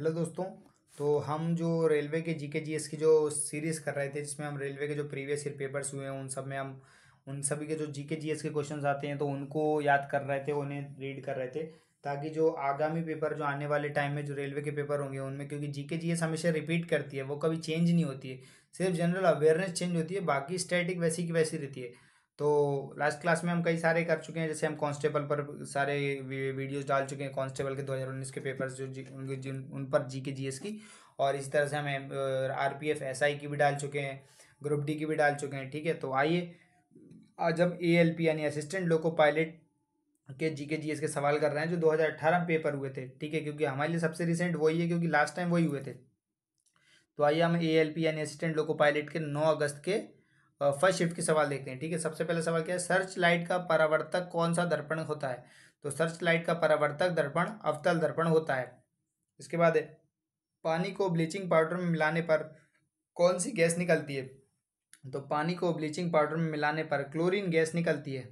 hello दोस्तों तो हम जो रेलवे के जी के जी एस की जो सीरीज़ कर रहे थे जिसमें हम रेलवे के जो प्रीवियस ईयर पेपर्स हुए हैं उन सब में हम उन सभी के जो जी के जी एस के क्वेश्चन आते हैं तो उनको याद कर रहे थे उन्हें रीड कर रहे थे ताकि जो आगामी पेपर जो आने वाले टाइम में जो रेलवे के पेपर होंगे उनमें क्योंकि जी के जी एस हमेशा रिपीट करती है वो कभी चेंज नहीं होती है सिर्फ जनरल अवेयरनेस चेंज होती है बाकी स्टैटिक वैसी की वैसी रहती है तो लास्ट क्लास में हम कई सारे कर चुके हैं जैसे हम कांस्टेबल पर सारे वीडियोस डाल चुके हैं कांस्टेबल के 2019 के पेपर्स जो जी, जिन उन पर जी के जी एस की और इस तरह से हम R P F S I की भी डाल चुके हैं ग्रुप डी की भी डाल चुके हैं ठीक है तो आइए आज हम ए एल पी यानी असिस्टेंट लोको पायलट के जी के जी एस के सवाल कर रहे हैं जो दो हज़ार अठारह में पेपर हुए थे ठीक है क्योंकि हमारे लिए सबसे रिसेंट वही है क्योंकि लास्ट टाइम वही हुए थे तो आइए हम ए एल पी यानी असिस्टेंट लोको पायलट के नौ अगस्त के फर्स्ट शिफ्ट के सवाल देखते हैं ठीक है सबसे पहला सवाल क्या है सर्च लाइट का परावर्तक कौन सा दर्पण होता है तो सर्च लाइट का परावर्तक दर्पण अवतल दर्पण होता है इसके बाद है पानी को ब्लीचिंग पाउडर में मिलाने पर कौन सी गैस निकलती है तो पानी को ब्लीचिंग पाउडर में मिलाने पर क्लोरीन गैस निकलती है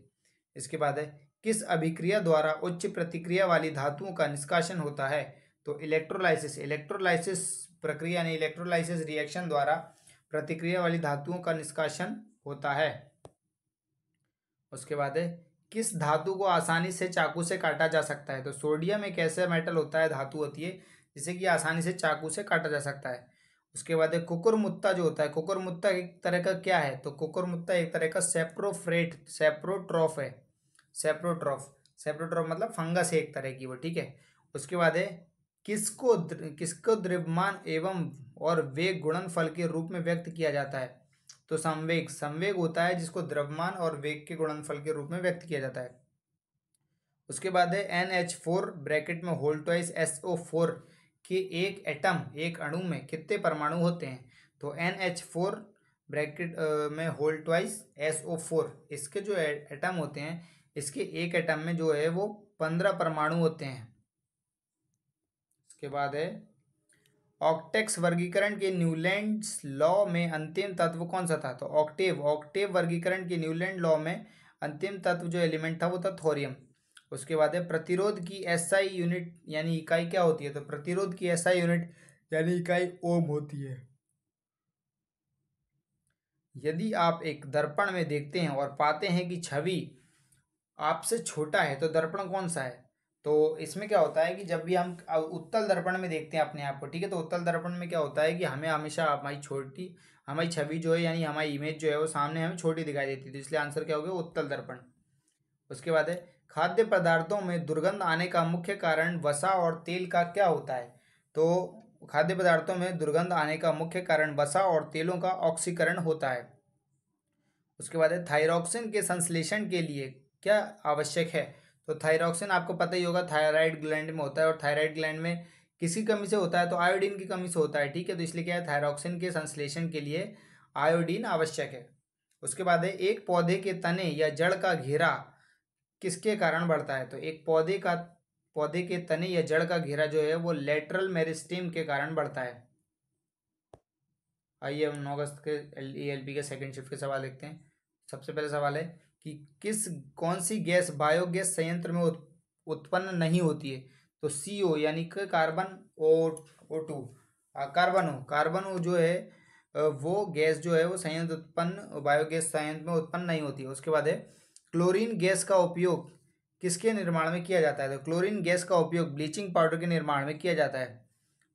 इसके बाद है किस अभिक्रिया द्वारा उच्च प्रतिक्रिया वाली धातुओं का निष्कासन होता है तो इलेक्ट्रोलाइसिस इलेक्ट्रोलाइसिस प्रक्रिया ने इलेक्ट्रोलाइसिस रिएक्शन द्वारा प्रतिक्रिया वाली धातुओं का निष्कासन होता है उसके बाद है किस धातु को आसानी से चाकू से काटा जा सकता है तो सोडियम एक ऐसा मेटल होता है धातु होती है जिसे कि आसानी से चाकू से काटा जा सकता है उसके बाद कुकुर कुकुरमुत्ता जो होता है कुकुरमुत्ता एक तरह का क्या है तो कुकुरमुत्ता एक तरह का सेप्रोफ्रेट सेप्रोट्रॉफ है सेप्रोट्रॉफ सेप्रोट्रॉफ मतलब फंगस है एक तरह की वो ठीक है उसके बाद है किसको द्र किसको द्रव्यमान एवं और वेग गुणनफल के रूप में व्यक्त किया जाता है तो संवेग संवेग होता है जिसको द्रव्यमान और वेग के गुणनफल के रूप में व्यक्त किया जाता है उसके बाद है एन एच फोर ब्रैकेट में ट्वाइस एस ओ फोर के एक एटम एक अणु में कितने परमाणु होते हैं तो एन एच फोर ब्रैकेट में whole twice S O four इसके जो एटम होते हैं इसके एक एटम में जो है वो पंद्रह परमाणु होते हैं इसके बाद है ऑक्टेक्स वर्गीकरण के न्यूलैंड लॉ में अंतिम तत्व कौन सा था तो ऑक्टेव ऑक्टेव वर्गीकरण के न्यूलैंड लॉ में अंतिम तत्व जो एलिमेंट था वो था थोरियम उसके बाद है प्रतिरोध की एसआई यूनिट यानी इकाई क्या होती है तो प्रतिरोध की एसआई यूनिट यानी इकाई ओम होती है यदि आप एक दर्पण में देखते हैं और पाते हैं कि छवि आपसे छोटा है तो दर्पण कौन सा है तो इसमें क्या होता है कि जब भी हम उत्तल दर्पण में देखते हैं अपने आप को ठीक है तो उत्तल दर्पण में क्या होता है कि हमें हमेशा हमारी छोटी हमारी छवि जो है यानी हमारी इमेज जो है वो सामने हमें छोटी दिखाई देती थी तो इसलिए आंसर क्या हो गया उत्तल दर्पण उसके बाद है खाद्य पदार्थों में दुर्गंध आने का मुख्य कारण वसा और तेल का क्या होता है तो खाद्य पदार्थों में दुर्गंध आने का मुख्य कारण वसा और तेलों का ऑक्सीकरण होता है उसके बाद है थायरॉक्सिन के संश्लेषण के लिए क्या आवश्यक है तो थायरॉक्सिन आपको पता ही होगा थायराइड ग्लैंड में होता है और थायराइड ग्लैंड में किसी कमी से होता है तो आयोडीन की कमी से होता है ठीक है तो इसलिए क्या है थायरॉक्सिन के संश्लेषण के लिए आयोडीन आवश्यक है उसके बाद है एक पौधे के तने या जड़ का घेरा किसके कारण बढ़ता है तो एक पौधे का पौधे के तने या जड़ का घेरा जो है वो लेटरल मेरिस्टीम के कारण बढ़ता है आइए हम नौ अगस्त के एल e के सेकेंड शिफ्ट के सवाल देखते हैं सबसे पहले सवाल है कि किस कौन सी गैस बायोगैस संयंत्र में उत्पन्न नहीं होती है तो सी ओ यानी कि carbon O O two carbon O carbon O जो है वो गैस जो है वो संयंत्र उत्पन्न बायोगैस संयंत्र में उत्पन्न नहीं होती है उसके बाद है क्लोरीन गैस का उपयोग किसके निर्माण में किया जाता है तो क्लोरीन गैस का उपयोग ब्लीचिंग पाउडर के निर्माण में किया जाता है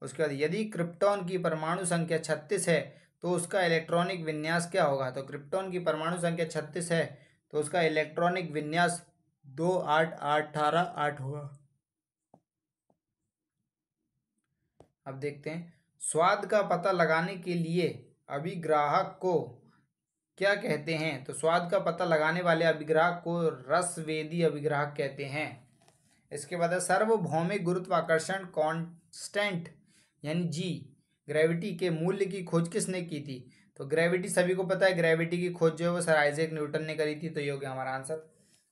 उसके बाद यदि क्रिप्टॉन की परमाणु संख्या छत्तीस है तो उसका इलेक्ट्रॉनिक विन्यास क्या होगा तो क्रिप्टॉन की परमाणु संख्या छत्तीस है तो उसका इलेक्ट्रॉनिक विन्यास दो आठ अठारह आठ होगा अब देखते हैं स्वाद का पता लगाने के लिए अभिग्राहक को क्या कहते हैं तो स्वाद का पता लगाने वाले अभिग्राहक को रसवेदी अभिग्राहक कहते हैं इसके बाद सार्वभौमिक गुरुत्वाकर्षण कांस्टेंट यानी जी ग्रेविटी के मूल्य की खोज किसने की थी तो ग्रेविटी सभी को पता है ग्रेविटी की खोज जो है वो सर आइजेक न्यूटन ने करी थी तो ये हो गया हमारा आंसर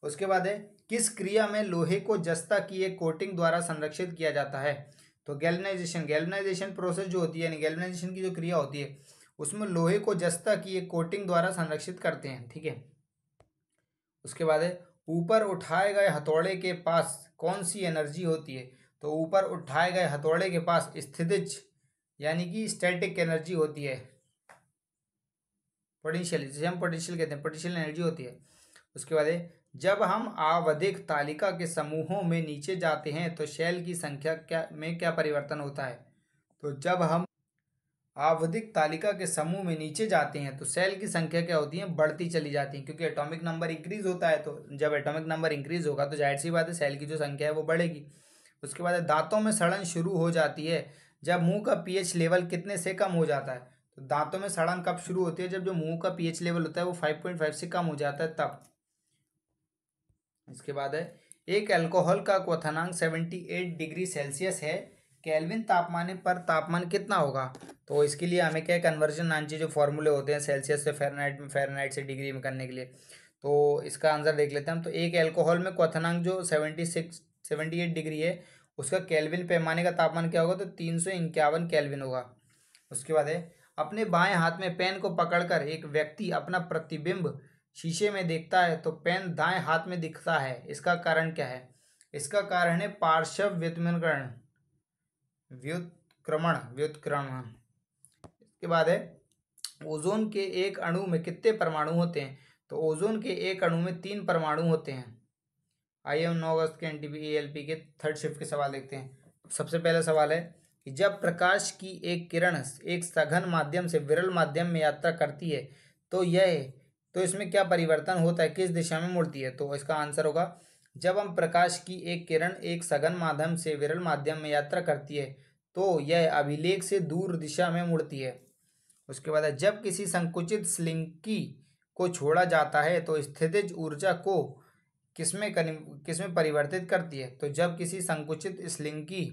उसके बाद है किस क्रिया में लोहे को जस्ता की एक कोटिंग द्वारा संरक्षित किया जाता है तो गैल्वनाइजेशन गैल्वनाइजेशन प्रोसेस जो होती है यानी गैल्वनाइजेशन की जो क्रिया होती है उसमें लोहे को जस्ता की एक कोटिंग द्वारा संरक्षित करते हैं ठीक है उसके बाद है ऊपर उठाए गए हथौड़े के पास कौन सी एनर्जी होती है तो ऊपर उठाए गए हथौड़े के पास स्थितिज यानी कि स्टैटिक एनर्जी होती है पोटेंशियल जिसे हम पोटेंशियल कहते हैं पोटेंशियल एनर्जी होती है उसके बाद जब हम आवधिक तालिका के समूहों में नीचे जाते हैं तो शैल की संख्या क्या में क्या परिवर्तन होता है तो जब हम आवधिक तालिका के समूह में नीचे जाते हैं तो सेल की संख्या क्या होती है बढ़ती चली जाती है क्योंकि एटॉमिक नंबर इंक्रीज होता है तो जब एटॉमिक नंबर इंक्रीज होगा तो जाहिर सी बात है सेल की जो संख्या है वो बढ़ेगी उसके बाद दांतों में सड़न शुरू हो जाती है जब मुंह का पीएच लेवल कितने से कम हो जाता है दांतों में सड़न कब शुरू होती है जब जो मुंह का पीएच लेवल होता है वो फाइव पॉइंट फाइव से कम हो जाता है तब इसके बाद है एक अल्कोहल का क्वथनांक सेवेंटी एट डिग्री सेल्सियस है कैलविन तापमान पर तापमान कितना होगा तो इसके लिए हमें क्या कन्वर्जन नाम जो फॉर्मूले होते हैं सेल्सियस से फेरनाइट में फेरनाइट से डिग्री में करने के लिए तो इसका आंसर देख लेते हैं हम तो एक अल्कोहल में क्वथनांक जो seventy six seventy eight degree है उसका कैलविन पैमाने का तापमान क्या होगा तो तीन सौ इक्यावन कैलविन होगा उसके बाद है अपने बाएं हाथ में पेन को पकड़कर एक व्यक्ति अपना प्रतिबिंब शीशे में देखता है तो पेन दाएं हाथ में दिखता है इसका कारण क्या है इसका कारण है पार्श्व व्युत्मकरण व्युत्क्रमण व्युत्क्रमण इसके बाद है ओजोन के एक अणु में कितने परमाणु होते हैं तो ओजोन के एक अणु में तीन परमाणु होते हैं आइए हम नौ अगस्त के N T P L P के थर्ड शिफ्ट के सवाल देखते हैं सबसे पहला सवाल है कि जब प्रकाश की एक किरण एक सघन माध्यम से विरल माध्यम में यात्रा करती है तो यह तो इसमें क्या परिवर्तन होता है किस दिशा में मुड़ती है तो इसका आंसर होगा जब हम प्रकाश की एक किरण एक सघन माध्यम से विरल माध्यम में यात्रा करती है तो यह अभिलेख से दूर दिशा में मुड़ती है उसके बाद जब किसी संकुचित स्लिंकी को छोड़ा जाता है तो स्थितिज ऊर्जा को किसमें किसमें परिवर्तित करती है तो जब किसी संकुचित स्लिंकी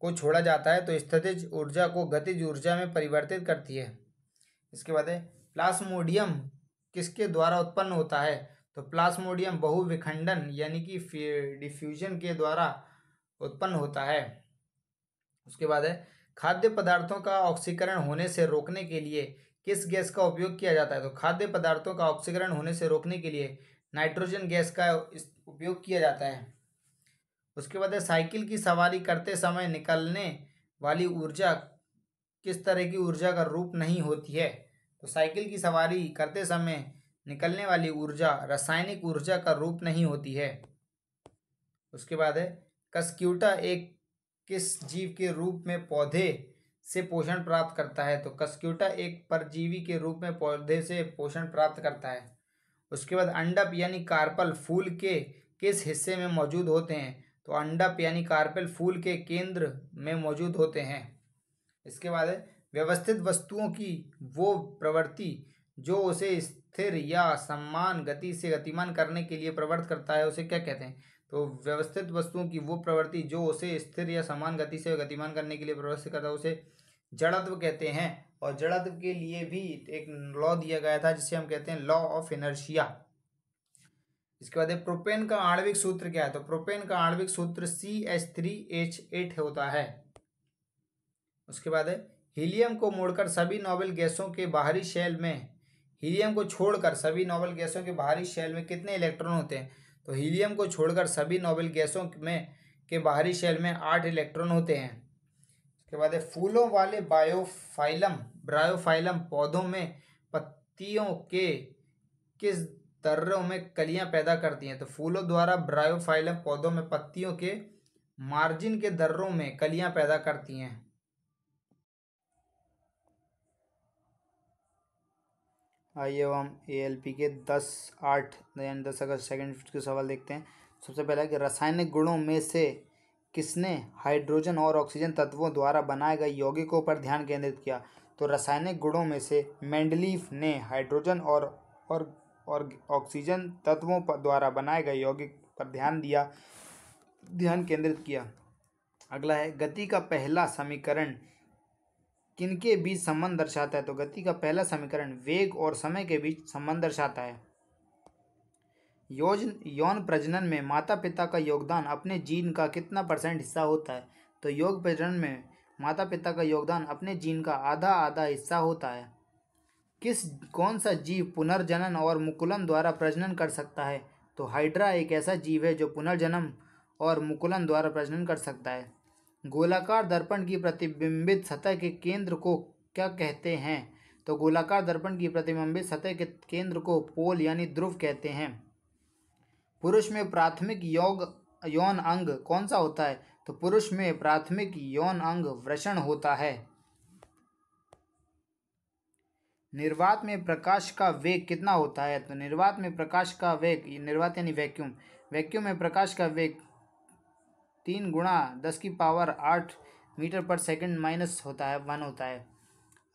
को छोड़ा जाता है तो स्थितिज ऊर्जा को गतिज ऊर्जा में परिवर्तित करती है इसके बाद है प्लास्मोडियम किसके द्वारा उत्पन्न होता है तो प्लास्मोडियम बहुविखंडन यानी कि डिफ्यूजन के द्वारा उत्पन्न होता है उसके बाद है खाद्य पदार्थों का ऑक्सीकरण होने से रोकने के लिए किस गैस का उपयोग किया जाता है तो खाद्य पदार्थों का ऑक्सीकरण होने से रोकने के लिए नाइट्रोजन गैस का उपयोग किया जाता है उसके बाद है साइकिल की सवारी करते समय निकलने वाली ऊर्जा किस तरह की ऊर्जा का रूप नहीं होती है तो साइकिल की सवारी करते समय निकलने वाली ऊर्जा रासायनिक ऊर्जा का रूप नहीं होती है उसके बाद है कस्क्यूटा एक किस जीव के रूप में पौधे से पोषण प्राप्त करता है तो कस्क्यूटा एक परजीवी के रूप में पौधे से पोषण प्राप्त करता है उसके बाद अंडप यानी कार्पल फूल के किस हिस्से में मौजूद होते हैं तो अंडप यानी कार्पेल फूल के केंद्र में मौजूद होते हैं इसके बाद है व्यवस्थित वस्तुओं की वो प्रवृत्ति जो उसे स्थिर या सम्मान गति से गतिमान करने के लिए प्रवृत्त करता है उसे क्या कहते हैं तो व्यवस्थित वस्तुओं की वो प्रवृत्ति जो उसे स्थिर या समान गति से गतिमान करने के लिए प्रवृत्त करता है उसे जड़त्व कहते हैं और जड़त्व के लिए भी एक लॉ दिया गया था जिसे हम कहते हैं लॉ ऑफ इनर्शिया इसके बाद प्रोपेन का आणविक सूत्र क्या है तो प्रोपेन का आणविक सूत्र C H three H eight होता है उसके बाद है हीलियम को मोड़कर सभी नोबेल गैसों के बाहरी शैल में हीलियम को छोड़कर सभी नोबेल गैसों के बाहरी शैल में कितने इलेक्ट्रॉन होते हैं तो हीलियम को छोड़कर सभी नोबेल गैसों में के बाहरी शैल में आठ इलेक्ट्रॉन होते हैं उसके बाद है फूलों वाले बायोफाइलम ब्रायोफाइलम पौधों में पत्तियों के किस तर्रों में कलियां पैदा करती हैं तो फूलों द्वारा ब्रायोफाइलम पौधों में पत्तियों के मार्जिन के दर्रों में कलियां पैदा करती हैं आइए हम ए एल पी के दस आठ यानी दस अगस्त सेकेंड फिफ्थ के सवाल देखते हैं सबसे पहला कि रासायनिक गुणों में से किसने हाइड्रोजन और ऑक्सीजन तत्वों द्वारा बनाए गए यौगिकों पर ध्यान केंद्रित किया तो रासायनिक गुणों में से मैंडलीफ ने हाइड्रोजन और और और ऑक्सीजन तत्वों पर द्वारा बनाए गए यौगिक पर ध्यान दिया ध्यान केंद्रित किया अगला है गति का पहला समीकरण किनके बीच संबंध दर्शाता है तो गति का पहला समीकरण वेग और समय के बीच संबंध दर्शाता है योजन यौन प्रजनन में माता पिता का योगदान अपने जीन का कितना परसेंट हिस्सा होता है तो योग प्रजनन में माता पिता का योगदान अपने जीन का आधा आधा हिस्सा होता है किस कौन सा जीव पुनर्जनन और मुकुलन द्वारा प्रजनन कर सकता है तो हाइड्रा एक ऐसा जीव है जो पुनर्जन्म और मुकुलन द्वारा प्रजनन कर सकता है गोलाकार दर्पण की प्रतिबिंबित सतह के केंद्र को क्या कहते हैं तो गोलाकार दर्पण की प्रतिबिंबित सतह के केंद्र को पोल यानी ध्रुव कहते हैं पुरुष में प्राथमिक योग यौन अंग कौन सा होता है तो पुरुष में प्राथमिक यौन अंग वृषण होता है निर्वात में प्रकाश का वेग कितना होता है तो निर्वात में प्रकाश का वेग निर्वात यानी वैक्यूम वैक्यूम में प्रकाश का वेग तीन गुणा दस की पावर आठ मीटर पर सेकंड माइनस होता है वन होता है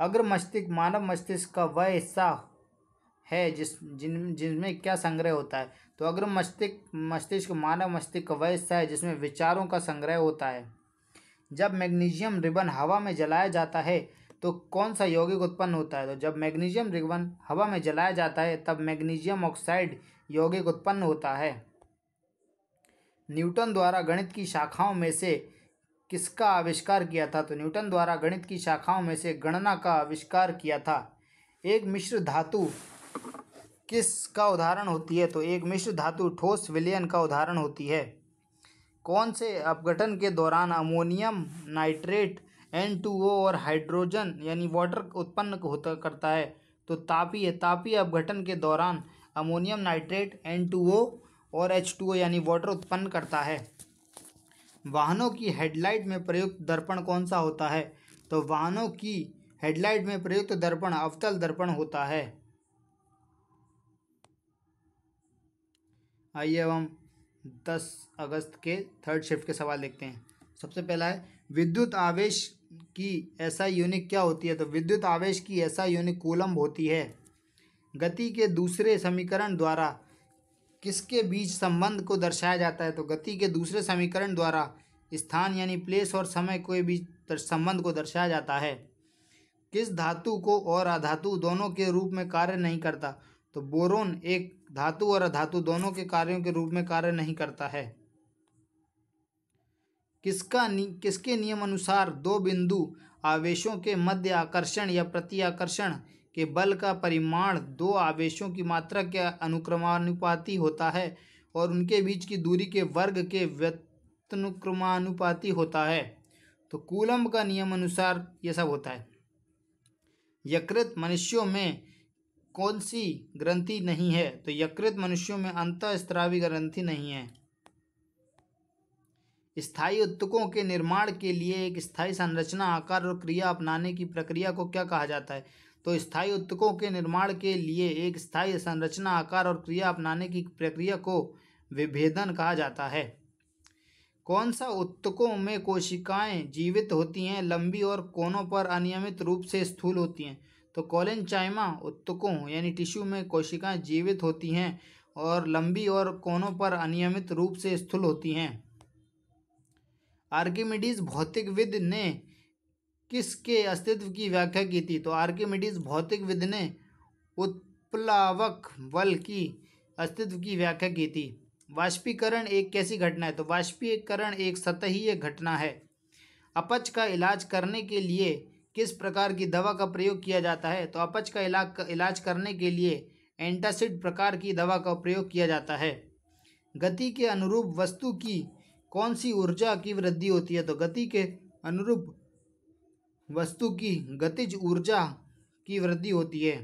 अग्र मस्तिष्क मानव मस्तिष्क का वह हिस्सा है जिस जिन जिनमें क्या संग्रह होता है तो अग्र मस्तिष्क मस्तिष्क मानव मस्तिष्क का वह हिस्सा है जिसमें विचारों का संग्रह होता है जब मैग्नीशियम रिबन हवा में जलाया जाता है तो कौन सा यौगिक उत्पन्न होता है तो जब मैग्नीशियम रिगवन हवा में जलाया जाता है तब मैग्नीशियम ऑक्साइड यौगिक उत्पन्न होता है न्यूटन द्वारा गणित की शाखाओं में से किसका आविष्कार किया था तो न्यूटन द्वारा गणित की शाखाओं में से गणना का आविष्कार किया था एक मिश्र धातु किस का उदाहरण होती है तो एक मिश्र धातु ठोस विलयन का उदाहरण होती है कौन से अपघटन के दौरान ammonium nitrate N two O और हाइड्रोजन यानी वाटर उत्पन्न होता करता है तो तापीय तापीय अपघटन के दौरान ammonium nitrate N two O और एच टू ओ यानी वाटर उत्पन्न करता है वाहनों की हेडलाइट में प्रयुक्त दर्पण कौन सा होता है तो वाहनों की हेडलाइट में प्रयुक्त दर्पण अवतल दर्पण होता है आइए अब हम दस अगस्त के थर्ड शिफ्ट के सवाल देखते हैं सबसे पहला है विद्युत आवेश की ऐसा यूनिक क्या होती है तो विद्युत आवेश की ऐसा यूनिक कोलम्ब होती है गति के दूसरे समीकरण द्वारा किसके बीच संबंध को दर्शाया जाता है तो गति के दूसरे समीकरण द्वारा स्थान यानी प्लेस और समय के बीच संबंध को दर्शाया जाता है किस धातु को और अधातु दोनों के रूप में कार्य नहीं करता तो बोरोन एक धातु और अधातु दोनों के कार्यों के रूप में कार्य नहीं करता है किसका नि, किसके नियम अनुसार दो बिंदु आवेशों के मध्य आकर्षण या प्रति आकर्षण के बल का परिमाण दो आवेशों की मात्रा के अनुक्रमानुपाती होता है और उनके बीच की दूरी के वर्ग के व्यतनुक्रमानुपाती होता है तो कूलम्ब का नियम अनुसार ये सब होता है यकृत मनुष्यों में कौन सी ग्रंथि नहीं है तो यकृत मनुष्यों में अंतःस्त्रावी ग्रंथि नहीं है स्थायी उत्तकों के निर्माण के लिए एक स्थायी संरचना आकार और क्रिया अपनाने की प्रक्रिया को क्या कहा जाता है तो स्थायी उत्तकों के निर्माण के लिए एक स्थायी संरचना आकार और क्रिया अपनाने की प्रक्रिया को विभेदन कहा जाता है कौन सा उत्तकों में कोशिकाएं जीवित होती हैं लंबी और कोनों पर अनियमित रूप से स्थूल होती हैं तो कॉलिन चाइमा उत्तकों यानी टिश्यू में कोशिकाएं जीवित होती हैं और लंबी और कोनों पर अनियमित रूप से स्थूल होती हैं आर्किमिडीज भौतिकविद ने किसके अस्तित्व की व्याख्या की थी तो आर्किमिडीज भौतिकविद ने उत्प्लावक बल की अस्तित्व की व्याख्या की थी वाष्पीकरण एक कैसी घटना है तो वाष्पीकरण एक सतहीय घटना है अपच का इलाज करने के लिए किस प्रकार की दवा का प्रयोग किया जाता है तो अपच का इलाज इलाज करने के लिए एंटासिड प्रकार की दवा का प्रयोग किया जाता है गति के अनुरूप वस्तु की कौन सी ऊर्जा की वृद्धि होती है तो गति के अनुरूप वस्तु की गतिज ऊर्जा की वृद्धि होती है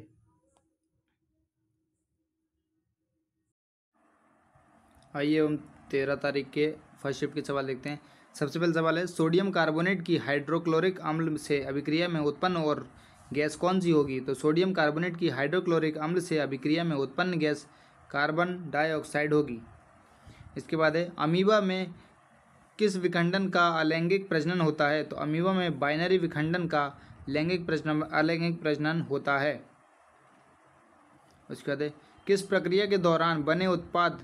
आइए हम तेरह तारीख के फर्स्ट शिफ्ट के सवाल देखते हैं सबसे पहले सवाल है सोडियम कार्बोनेट की हाइड्रोक्लोरिक अम्ल से अभिक्रिया में उत्पन्न और गैस कौन सी होगी तो सोडियम कार्बोनेट की हाइड्रोक्लोरिक अम्ल से अभिक्रिया में उत्पन्न गैस कार्बन डाइऑक्साइड होगी इसके बाद है अमीबा में किस विखंडन का अलैंगिक प्रजनन होता है तो अमीबा में बाइनरी विखंडन का लैंगिक प्रजनन अलैंगिक प्रजनन होता है उसके बाद किस प्रक्रिया के दौरान बने उत्पाद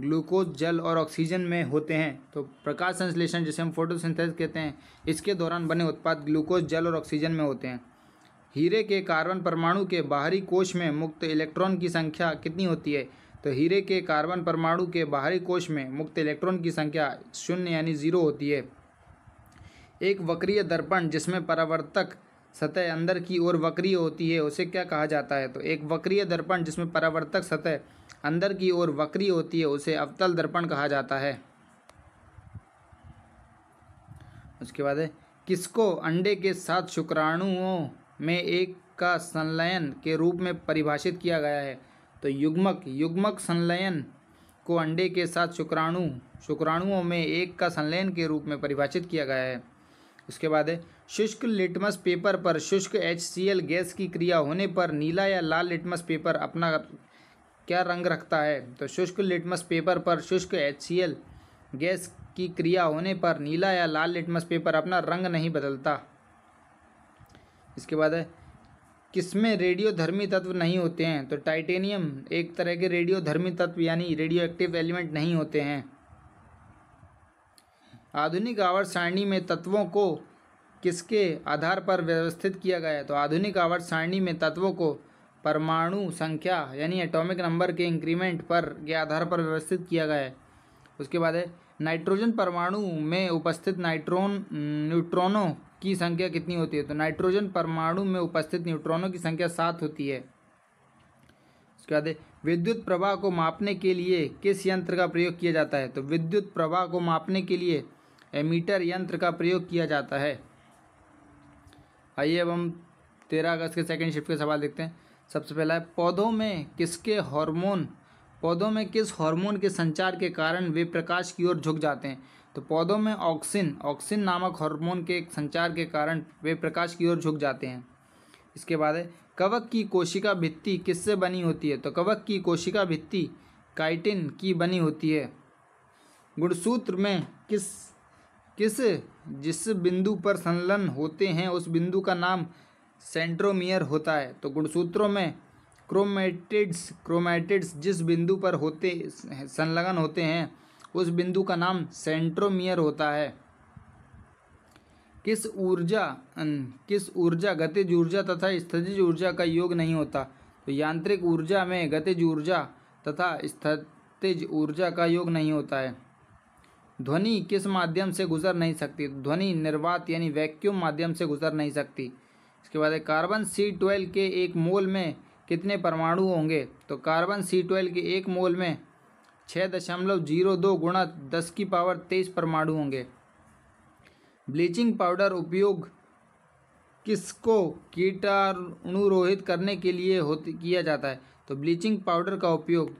ग्लूकोज जल और ऑक्सीजन में होते हैं तो प्रकाश संश्लेषण जिसे हम फोटोसिंथेसिस कहते हैं इसके दौरान बने उत्पाद ग्लूकोज जल और ऑक्सीजन में होते हैं हीरे के कार्बन परमाणु के बाहरी कोश में मुक्त इलेक्ट्रॉन की संख्या कितनी होती है तो हीरे के कार्बन परमाणु के बाहरी कोश में मुक्त इलेक्ट्रॉन की संख्या शून्य यानी जीरो होती है एक वक्रीय दर्पण जिसमें परावर्तक सतह अंदर की ओर वक्रीय होती है उसे क्या कहा जाता है तो एक वक्रीय दर्पण जिसमें परावर्तक सतह अंदर की ओर वक्रीय होती है उसे अवतल दर्पण कहा जाता है उसके बाद है किसको अंडे के साथ शुक्राणुओं में एक का संलयन के रूप में परिभाषित किया गया है तो युग्मक युग्मक संलयन को अंडे के साथ शुक्राणु शुक्राणुओं में एक का संलयन के रूप में परिभाषित किया गया है उसके बाद है शुष्क लिटमस पेपर पर शुष्क एच सी एल गैस की क्रिया होने पर नीला या लाल लिटमस पेपर अपना क्या रंग रखता है तो शुष्क लिटमस पेपर पर शुष्क एच सी एल गैस की क्रिया होने पर नीला या लाल लिटमस पेपर अपना रंग नहीं बदलता इसके बाद है किसमें रेडियो धर्मी तत्व नहीं होते हैं तो टाइटेनियम एक तरह के रेडियो धर्मी तत्व यानी रेडियो एक्टिव एलिमेंट नहीं होते हैं आधुनिक आवर्त सारणी में तत्वों को किसके आधार पर व्यवस्थित किया गया है तो आधुनिक आवर्त सारणी में तत्वों को परमाणु संख्या यानी एटॉमिक नंबर के इंक्रीमेंट पर के आधार पर व्यवस्थित किया गया है उसके बाद है नाइट्रोजन परमाणु में उपस्थित नाइट्रोन न्यूट्रॉनों की संख्या कितनी होती है तो नाइट्रोजन परमाणु में उपस्थित न्यूट्रॉनों की संख्या सात होती है उसके बाद विद्युत प्रवाह को मापने के लिए किस यंत्र का प्रयोग किया जाता है तो विद्युत प्रवाह को मापने के लिए एमीटर यंत्र का प्रयोग किया जाता है आइए अब हम तेरह अगस्त के सेकेंड शिफ्ट के सवाल देखते हैं सबसे पहला है पौधों में किसके हार्मोन पौधों में किस हार्मोन के संचार के कारण वे प्रकाश की ओर झुक जाते हैं तो पौधों में ऑक्सिन ऑक्सिन नामक हार्मोन के संचार के कारण वे प्रकाश की ओर झुक जाते हैं इसके बाद है कवक की कोशिका भित्ति किससे बनी होती है तो कवक की कोशिका भित्ति काइटिन की बनी होती है गुणसूत्र में किस किस जिस बिंदु पर संलग्न होते हैं उस बिंदु का नाम सेंट्रोमियर होता है तो गुणसूत्रों में क्रोमेटिड्स क्रोमेटिड्स जिस बिंदु पर होते संलग्न होते हैं उस बिंदु का नाम सेंट्रोमियर होता है किस ऊर्जा किस ऊर्जा गतिज ऊर्जा तथा स्थितिज ऊर्जा का योग नहीं होता तो यांत्रिक ऊर्जा में गतिज ऊर्जा तथा स्थितिज ऊर्जा का योग नहीं होता है ध्वनि किस माध्यम से गुजर नहीं सकती तो ध्वनि निर्वात यानी वैक्यूम माध्यम से गुजर नहीं सकती इसके बाद कार्बन सी ट्वेल्व के एक मोल में कितने परमाणु होंगे तो कार्बन सी ट्वेल्व के एक मोल में छः दशमलव जीरो दो गुणा दस की पावर तेईस परमाणु होंगे ब्लीचिंग पाउडर उपयोग किसको कीटाणुरोहित करने के लिए होती किया जाता है तो ब्लीचिंग पाउडर का उपयोग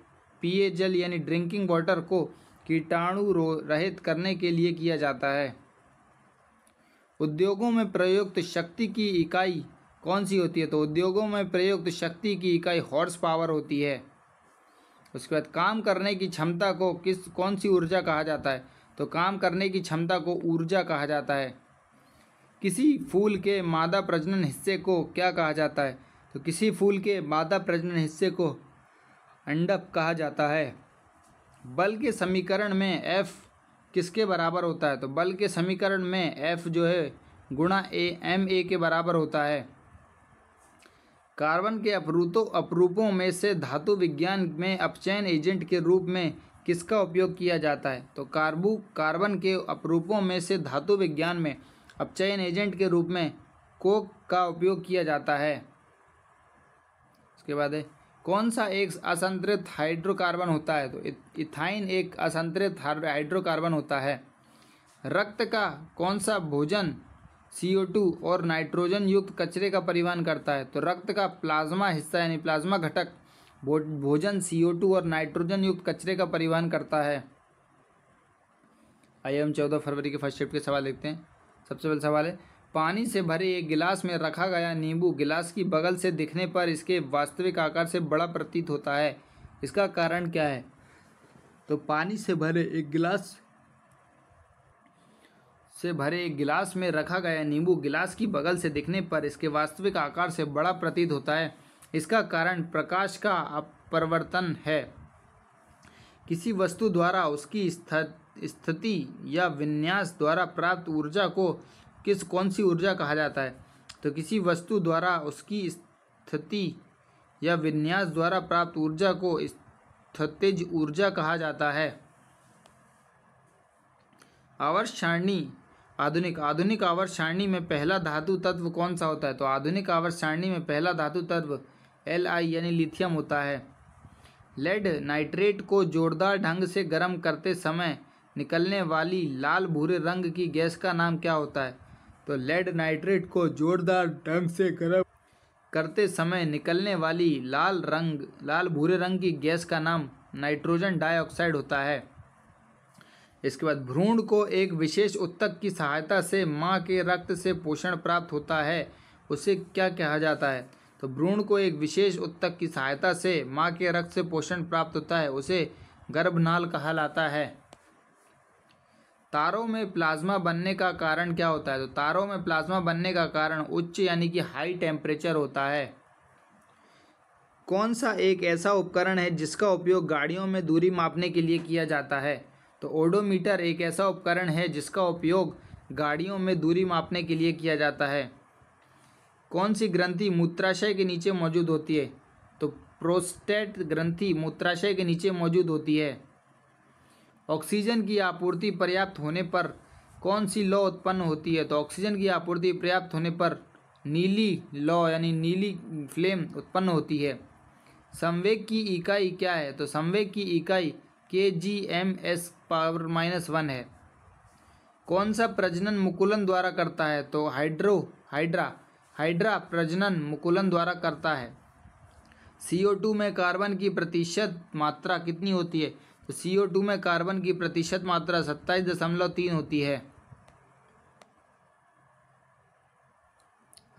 पीए जल यानी ड्रिंकिंग वाटर को कीटाणु रहित करने के लिए किया जाता है उद्योगों में प्रयुक्त शक्ति की इकाई कौन सी होती है तो उद्योगों में प्रयुक्त शक्ति की इकाई हॉर्स पावर होती है उसके बाद काम करने की क्षमता को किस कौन सी ऊर्जा कहा जाता है तो काम करने की क्षमता को ऊर्जा कहा जाता है किसी फूल के मादा प्रजनन हिस्से को क्या कहा जाता है तो किसी फूल के मादा प्रजनन हिस्से को अंडप कहा जाता है बल के समीकरण में एफ किसके बराबर होता है तो बल के समीकरण में एफ जो है गुणा ए एम ए के बराबर होता है कार्बन के अपरूतों अपरूपों में से धातु विज्ञान में अपचयन एजेंट के रूप में किसका उपयोग किया जाता है तो कार्बू कार्बन के अपरूपों में से धातु विज्ञान में अपचयन एजेंट के रूप में कोक का उपयोग किया जाता है उसके बाद है कौन सा एक असंतृत हाइड्रोकार्बन होता है तो इथाइन एक असंतृत हाइड्रोकार्बन होता है रक्त का कौन सा भोजन CO2 और नाइट्रोजन युक्त कचरे का परिवहन करता है तो रक्त का प्लाज्मा हिस्सा यानी प्लाज्मा घटक भोजन CO2 और नाइट्रोजन युक्त कचरे का परिवहन करता है आइए हम चौदह फरवरी के फर्स्ट शिफ्ट के सवाल देखते हैं सबसे पहला सवाल है पानी से भरे एक गिलास में रखा गया नींबू गिलास की बगल से दिखने पर इसके वास्तविक आकार से बड़ा प्रतीत होता है इसका कारण क्या है तो पानी से भरे एक गिलास से भरे एक गिलास में रखा गया नींबू गिलास की बगल से दिखने पर इसके वास्तविक आकार से बड़ा प्रतीत होता है इसका कारण प्रकाश का अपरिवर्तन है किसी वस्तु द्वारा उसकी स्थिति या विन्यास द्वारा प्राप्त ऊर्जा को किस कौन सी ऊर्जा कहा जाता है तो किसी वस्तु द्वारा उसकी स्थिति या विन्यास द्वारा प्राप्त ऊर्जा को स्थितिज ऊर्जा कहा जाता है आवर्त सारणी आधुनिक आधुनिक आवर्त सारणी में पहला धातु तत्व कौन सा होता है तो आधुनिक आवर्त सारणी में पहला धातु तत्व एल आई यानी लिथियम होता है लेड नाइट्रेट को जोरदार ढंग से गर्म करते समय निकलने वाली लाल भूरे रंग की गैस का नाम क्या होता है तो लेड नाइट्रेट को जोरदार ढंग से गर्म करते समय निकलने वाली लाल रंग लाल भूरे रंग की गैस का नाम नाइट्रोजन डाइऑक्साइड होता है इसके बाद भ्रूण को एक विशेष उत्तक की सहायता से माँ के रक्त से पोषण प्राप्त होता है उसे क्या कहा जाता है तो भ्रूण को एक विशेष उत्तक की सहायता से माँ के रक्त से पोषण प्राप्त होता है उसे गर्भनाल कहा जाता है तारों में प्लाज्मा बनने का कारण क्या होता है तो तारों में प्लाज्मा बनने का कारण उच्च यानी कि हाई टेम्परेचर होता है कौन सा एक ऐसा उपकरण है जिसका उपयोग गाड़ियों में दूरी मापने के लिए किया जाता है तो ओडोमीटर एक ऐसा उपकरण है जिसका उपयोग गाड़ियों में दूरी मापने के लिए किया जाता है कौन सी ग्रंथि मूत्राशय के नीचे मौजूद होती है तो प्रोस्टेट ग्रंथि मूत्राशय के नीचे मौजूद होती है ऑक्सीजन की आपूर्ति पर्याप्त होने पर कौन सी लौ उत्पन्न होती है तो ऑक्सीजन की आपूर्ति पर्याप्त होने पर नीली लौ यानी नीली फ्लेम उत्पन्न होती है संवेग की इकाई क्या है तो संवेग की इकाई K G M S power minus one है कौन सा प्रजनन मुकुलन द्वारा करता है तो हाइड्रो हाइड्रा हाइड्रा प्रजनन मुकुलन द्वारा करता है सी ओ टू में कार्बन की प्रतिशत मात्रा कितनी होती है तो टू में कार्बन की प्रतिशत मात्रा सत्ताईस दशमलव तीन होती है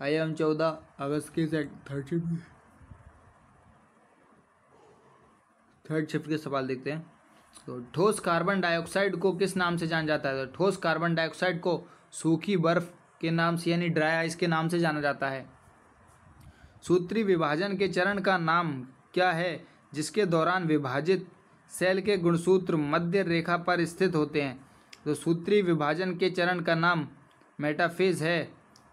आई एम चौदह अगस्त के थर्ड शिफ्ट के सवाल देखते हैं तो ठोस कार्बन डाइऑक्साइड को किस नाम से जाना जाता है तो ठोस कार्बन डाइऑक्साइड को सूखी बर्फ के नाम से यानी ड्राई आइस के नाम से जाना जाता है सूत्री विभाजन के चरण का नाम क्या है जिसके दौरान विभाजित सेल के गुणसूत्र मध्य रेखा पर स्थित होते हैं तो सूत्री विभाजन के चरण का नाम मेटाफेज है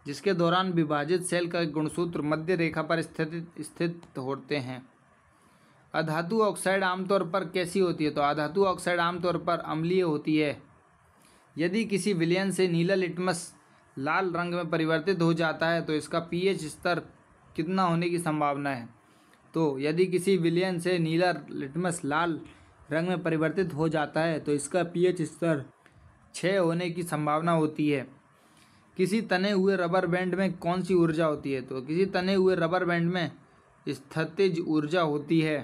जिसके दौरान विभाजित सेल का गुणसूत्र मध्य रेखा पर स्थित स्थित होते हैं अधातु ऑक्साइड आमतौर पर कैसी होती है तो अधातु ऑक्साइड आमतौर पर अम्लीय होती है यदि किसी विलयन से नीला लिटमस लाल रंग में परिवर्तित हो जाता है तो इसका पीएच स्तर कितना होने की संभावना है तो यदि किसी विलयन से नीला लिटमस लाल रंग में परिवर्तित हो जाता है तो इसका पीएच स्तर छः होने की संभावना होती है किसी तने हुए रबर बैंड में कौन सी ऊर्जा होती है तो किसी तने हुए रबर बैंड में स्थितिज ऊर्जा होती है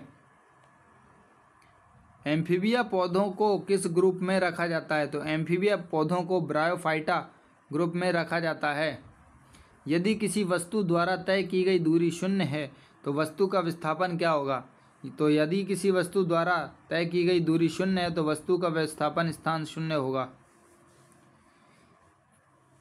एम्फीबिया पौधों को किस ग्रुप में रखा जाता है तो एम्फीबिया पौधों को ब्रायोफाइटा ग्रुप में रखा जाता है यदि किसी वस्तु द्वारा तय की गई दूरी शून्य है तो वस्तु का विस्थापन क्या होगा तो यदि किसी वस्तु द्वारा तय की गई दूरी शून्य है तो वस्तु का विस्थापन स्थान शून्य होगा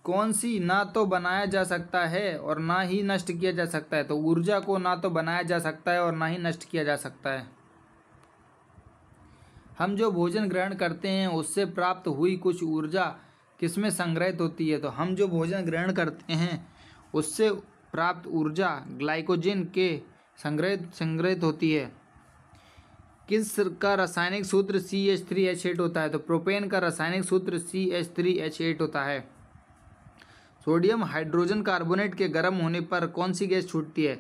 कौन सी ना तो बनाया जा सकता है और ना ही नष्ट किया जा सकता है तो ऊर्जा को ना तो बनाया जा सकता है और ना ही नष्ट किया जा सकता है हम जो भोजन ग्रहण करते हैं उससे प्राप्त हुई कुछ ऊर्जा किसमें संग्रहित होती है तो हम जो भोजन ग्रहण करते हैं उससे प्राप्त ऊर्जा ग्लाइकोजिन के संग्रहित संग्रहित होती है किस का रासायनिक सूत्र C H three H eight होता है तो प्रोपेन का रासायनिक सूत्र C H three H eight होता है सोडियम हाइड्रोजन कार्बोनेट के गर्म होने पर कौन सी गैस छूटती है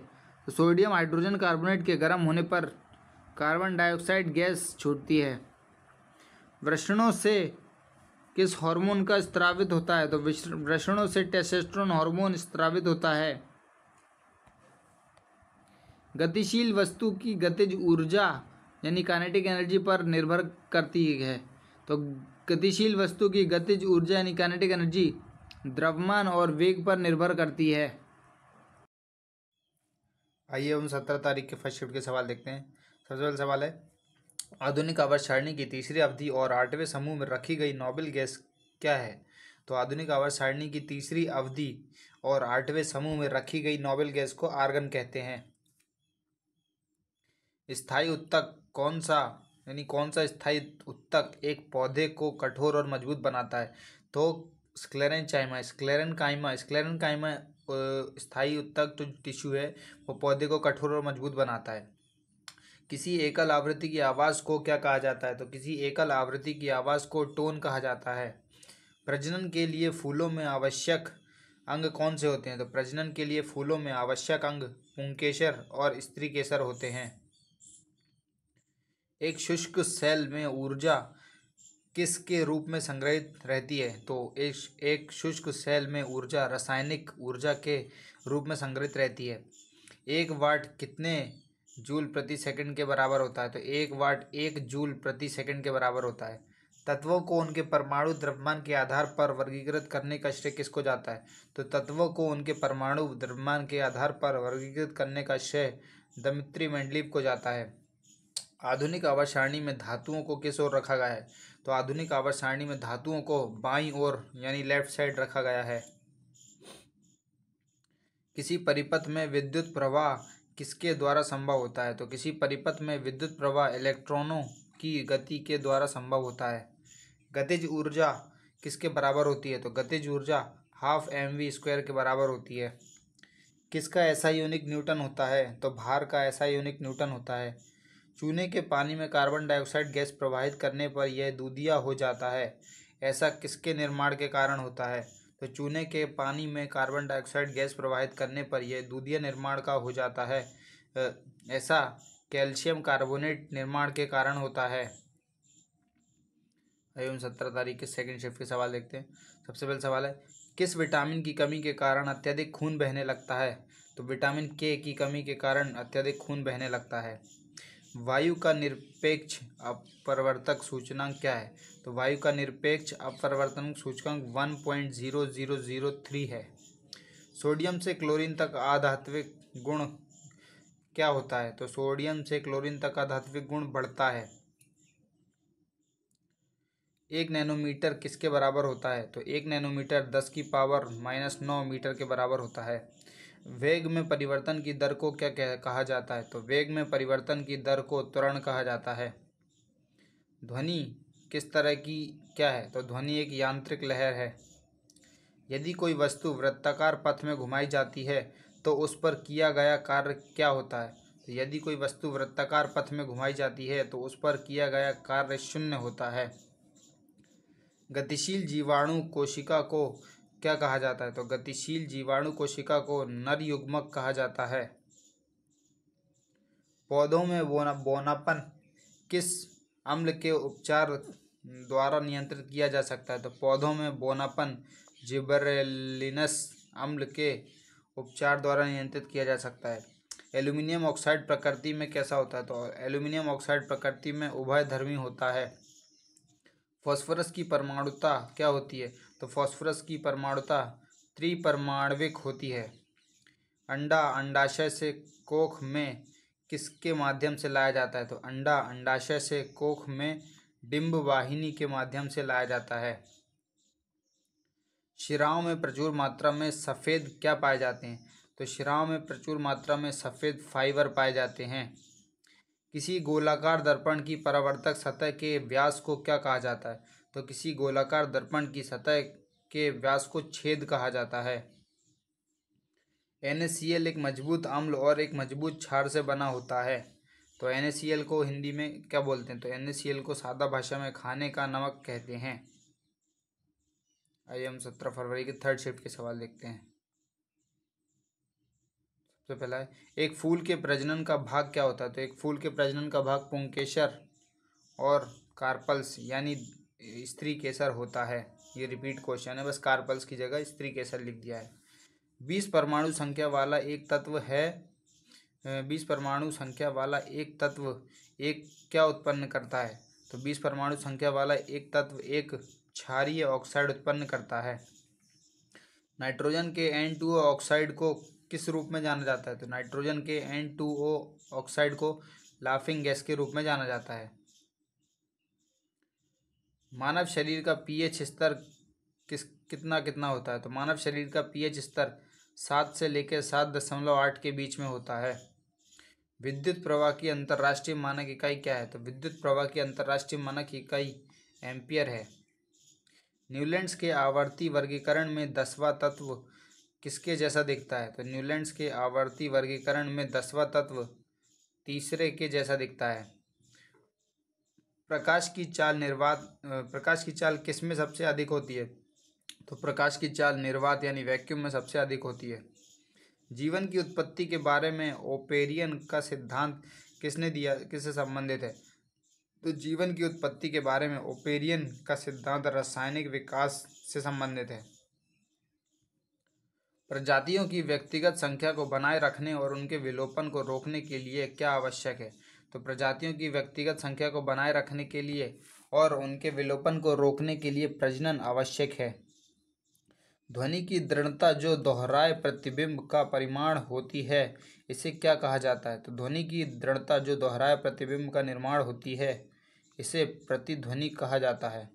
तो सोडियम हाइड्रोजन कार्बोनेट के गर्म होने पर कार्बन डाइऑक्साइड गैस छूटती है वृषणों से किस हार्मोन का स्त्रावित होता है तो वृषणों से टेस्टोस्टेरोन हार्मोन स्त्रावित होता है गतिशील वस्तु की गतिज ऊर्जा यानी काइनेटिक एनर्जी पर निर्भर करती है तो गतिशील वस्तु की गतिज ऊर्जा यानी काइनेटिक एनर्जी द्रव्यमान और वेग पर निर्भर करती है आइए हम सत्रह तारीख के फर्स्ट शिफ्ट के सवाल देखते हैं सबसे पहले सवाल है आधुनिक आवास सारणी की तीसरी अवधि और आठवें समूह में रखी गई नोबेल गैस क्या है तो आधुनिक आवास सारणी की तीसरी अवधि और आठवें समूह में रखी गई नोबेल गैस को आर्गन कहते हैं स्थायी उत्तक कौन सा यानी कौन सा स्थायी उत्तक एक पौधे को कठोर और मजबूत बनाता है तो स्क्लेरन चाइमा स्क्लेरन काइमा स्क्लेरन काइमा स्थायी उत्तक जो टिश्यू है वो पौधे को कठोर और मजबूत बनाता है किसी एकल आवृत्ति की आवाज़ को क्या कहा जाता है तो किसी एकल आवृत्ति की आवाज़ को टोन कहा जाता है प्रजनन के लिए फूलों में आवश्यक अंग कौन से होते हैं तो प्रजनन के लिए फूलों में आवश्यक अंग पुंकेशर और स्त्री केसर होते हैं एक शुष्क सेल में ऊर्जा किस के रूप में संग्रहित रहती है तो एक एक शुष्क सेल में ऊर्जा रासायनिक ऊर्जा के रूप में संग्रहित रहती है एक वाट कितने जूल प्रति सेकंड के बराबर होता है तो एक वाट एक जूल प्रति सेकंड के बराबर होता है तत्वों को उनके परमाणु द्रव्यमान के आधार पर वर्गीकृत करने का श्रेय किसको जाता है तो तत्वों को उनके परमाणु द्रव्यमान के आधार पर वर्गीकृत करने का श्रेय दमित्री मंडलीप को जाता है आधुनिक आवासारणी में धातुओं को किस ओर रखा गया है तो आधुनिक आवासारणी में धातुओं को बाई ओर यानी लेफ्ट साइड रखा गया है किसी परिपथ में विद्युत प्रवाह किसके द्वारा संभव होता है तो किसी परिपथ में विद्युत प्रवाह इलेक्ट्रॉनों की गति के द्वारा संभव होता है गतिज ऊर्जा किसके बराबर होती है तो गतिज ऊर्जा हाफ एम वी स्क्वायर के बराबर होती है किसका ऐसा यूनिक न्यूटन होता है तो भार का ऐसा यूनिक न्यूटन होता है चूने के पानी में कार्बन डाइऑक्साइड गैस प्रवाहित करने पर यह दूधिया हो जाता है ऐसा किसके निर्माण के कारण होता है तो चूने के पानी में कार्बन डाइऑक्साइड गैस प्रवाहित करने पर यह दूधीय निर्माण का हो जाता है ऐसा कैल्शियम कार्बोनेट निर्माण के कारण होता है एवं सत्रह तारीख के सेकंड शिफ्ट के सवाल देखते हैं सबसे पहले सवाल है किस विटामिन की कमी के कारण अत्यधिक खून बहने लगता है तो विटामिन के की कमी के कारण अत्यधिक खून बहने लगता है वायु का निरपेक्ष अपरिवर्तक सूचकांक क्या है तो वायु का निरपेक्ष अपरिवर्तन सूचकांक one point zero zero zero three है सोडियम से क्लोरीन तक आधात्विक गुण क्या होता है तो सोडियम से क्लोरीन तक आधात्विक गुण बढ़ता है एक नैनोमीटर किसके बराबर होता है तो एक नैनोमीटर दस की पावर माइनस नौ मीटर के बराबर होता है वेग में परिवर्तन की दर को क्या कहा जाता है तो वेग में परिवर्तन की दर को त्वरण कहा जाता है ध्वनि किस तरह की क्या है तो ध्वनि एक यांत्रिक लहर है यदि कोई वस्तु वृत्ताकार पथ में घुमाई जाती है तो उस पर किया गया कार्य क्या होता है तो यदि कोई वस्तु वृत्ताकार पथ में घुमाई जाती है तो उस पर किया गया कार्य शून्य होता है गतिशील जीवाणु कोशिका को क्या कहा जाता है तो गतिशील जीवाणु कोशिका को नर युग्मक कहा जाता है पौधों में बोना बोनापन किस अम्ल के उपचार द्वारा नियंत्रित किया जा सकता है तो पौधों में बोनापन जिबरेलिनस अम्ल के उपचार द्वारा नियंत्रित किया जा सकता है एल्यूमिनियम ऑक्साइड प्रकृति में कैसा होता है तो एल्यूमिनियम ऑक्साइड प्रकृति में उभयधर्मी होता है फॉस्फोरस की परमाणुता क्या होती है तो फास्फोरस की परमाणुता त्रिपरमाणविक होती है अंडा अंडाशय से कोख में किसके माध्यम से लाया जाता है तो अंडा अंडाशय से कोख में डिम्ब वाहिनी के माध्यम से लाया जाता है शिराओं में प्रचुर मात्रा में सफ़ेद क्या पाए जाते हैं तो शिराओं में प्रचुर मात्रा में सफ़ेद फाइबर पाए जाते हैं किसी गोलाकार दर्पण की परावर्तक सतह के व्यास को क्या कहा जाता है तो किसी गोलाकार दर्पण की सतह के व्यास को छेद कहा जाता है एन एक मजबूत अम्ल और एक मजबूत छार से बना होता है तो एन को हिंदी में क्या बोलते हैं तो एन को सादा भाषा में खाने का नमक कहते हैं आइए हम सत्रह फरवरी के थर्ड शिफ्ट के सवाल देखते हैं सबसे पहला है एक फूल के प्रजनन का भाग क्या होता है तो एक फूल के प्रजनन का भाग पुंकेशर और कार्पल्स यानी स्त्री केसर होता है ये रिपीट क्वेश्चन है बस कार्पल्स की जगह स्त्री केसर लिख दिया है बीस परमाणु संख्या वाला एक तत्व है बीस परमाणु संख्या वाला एक तत्व एक क्या उत्पन्न करता है तो बीस परमाणु संख्या वाला एक तत्व एक क्षारीय ऑक्साइड उत्पन्न करता है नाइट्रोजन के एन टू ऑक्साइड को किस रूप में जाना जाता है तो नाइट्रोजन के एन टू ओ ऑक्साइड को लाफिंग गैस के रूप में जाना जाता है मानव शरीर का पीएच स्तर किस कितना कितना होता है तो मानव शरीर का पीएच स्तर सात से लेकर सात दशमलव आठ के बीच में होता है विद्युत प्रवाह की अंतर्राष्ट्रीय मानक इकाई क्या है तो विद्युत प्रवाह की अंतर्राष्ट्रीय मानक इकाई एम्पियर है न्यूलैंड्स के आवर्ती वर्गीकरण में दसवा तत्व किसके जैसा दिखता है तो न्यूलैंड्स के आवर्ती वर्गीकरण में दसवा तत्व तीसरे के जैसा दिखता है प्रकाश की चाल निर्वात प्रकाश की चाल किस में सबसे अधिक होती है तो प्रकाश की चाल निर्वात यानी वैक्यूम में सबसे अधिक होती है जीवन की उत्पत्ति के बारे में ओपेरियन का सिद्धांत किसने दिया किससे संबंधित है तो जीवन की उत्पत्ति के बारे में ओपेरियन का सिद्धांत रासायनिक विकास से संबंधित है प्रजातियों की व्यक्तिगत संख्या को बनाए रखने और उनके विलोपन को रोकने के लिए क्या आवश्यक है तो प्रजातियों की व्यक्तिगत संख्या को बनाए रखने के लिए और उनके विलोपन को रोकने के लिए प्रजनन आवश्यक है ध्वनि की दृढ़ता जो दोहराए प्रतिबिंब का परिमाण होती है इसे क्या कहा जाता है तो ध्वनि की दृढ़ता जो दोहराए प्रतिबिंब का निर्माण होती है इसे प्रतिध्वनि कहा जाता है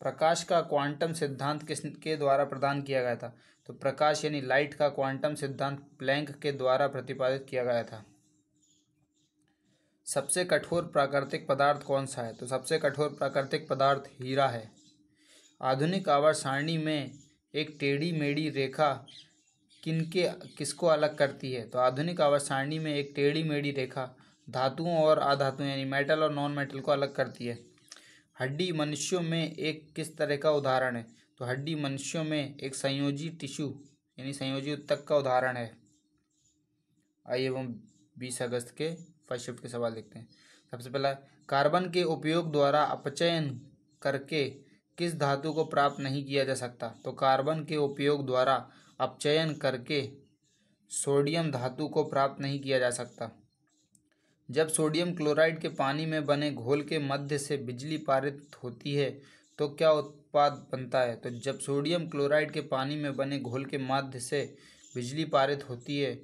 प्रकाश का क्वांटम सिद्धांत किस के द्वारा प्रदान किया गया था तो प्रकाश यानी लाइट का क्वांटम सिद्धांत प्लैंक के द्वारा प्रतिपादित किया गया था सबसे कठोर प्राकृतिक पदार्थ कौन सा है तो सबसे कठोर प्राकृतिक पदार्थ हीरा है आधुनिक आवर सारणी में एक टेढ़ी मेढ़ी रेखा किनके किसको अलग करती है तो आधुनिक आवर सारणी में एक टेढ़ी मेढ़ी रेखा धातुओं और आधातुओं यानी मेटल और नॉन मेटल को अलग करती है हड्डी मनुष्यों में एक किस तरह का उदाहरण है तो हड्डी मनुष्यों में एक संयोजी टिश्यू यानी संयोजी उत्तक का उदाहरण है आइए हम बीस अगस्त के फर्स्ट शिफ्ट के सवाल देखते हैं सबसे पहला कार्बन के उपयोग द्वारा अपचयन करके किस धातु को प्राप्त नहीं किया जा सकता तो कार्बन के उपयोग द्वारा अपचयन करके सोडियम धातु को प्राप्त नहीं किया जा सकता जब सोडियम क्लोराइड के पानी में बने घोल के मध्य से बिजली पारित होती है तो क्या उत्पाद बनता है तो जब सोडियम क्लोराइड के पानी में बने घोल के माध्य से बिजली पारित होती है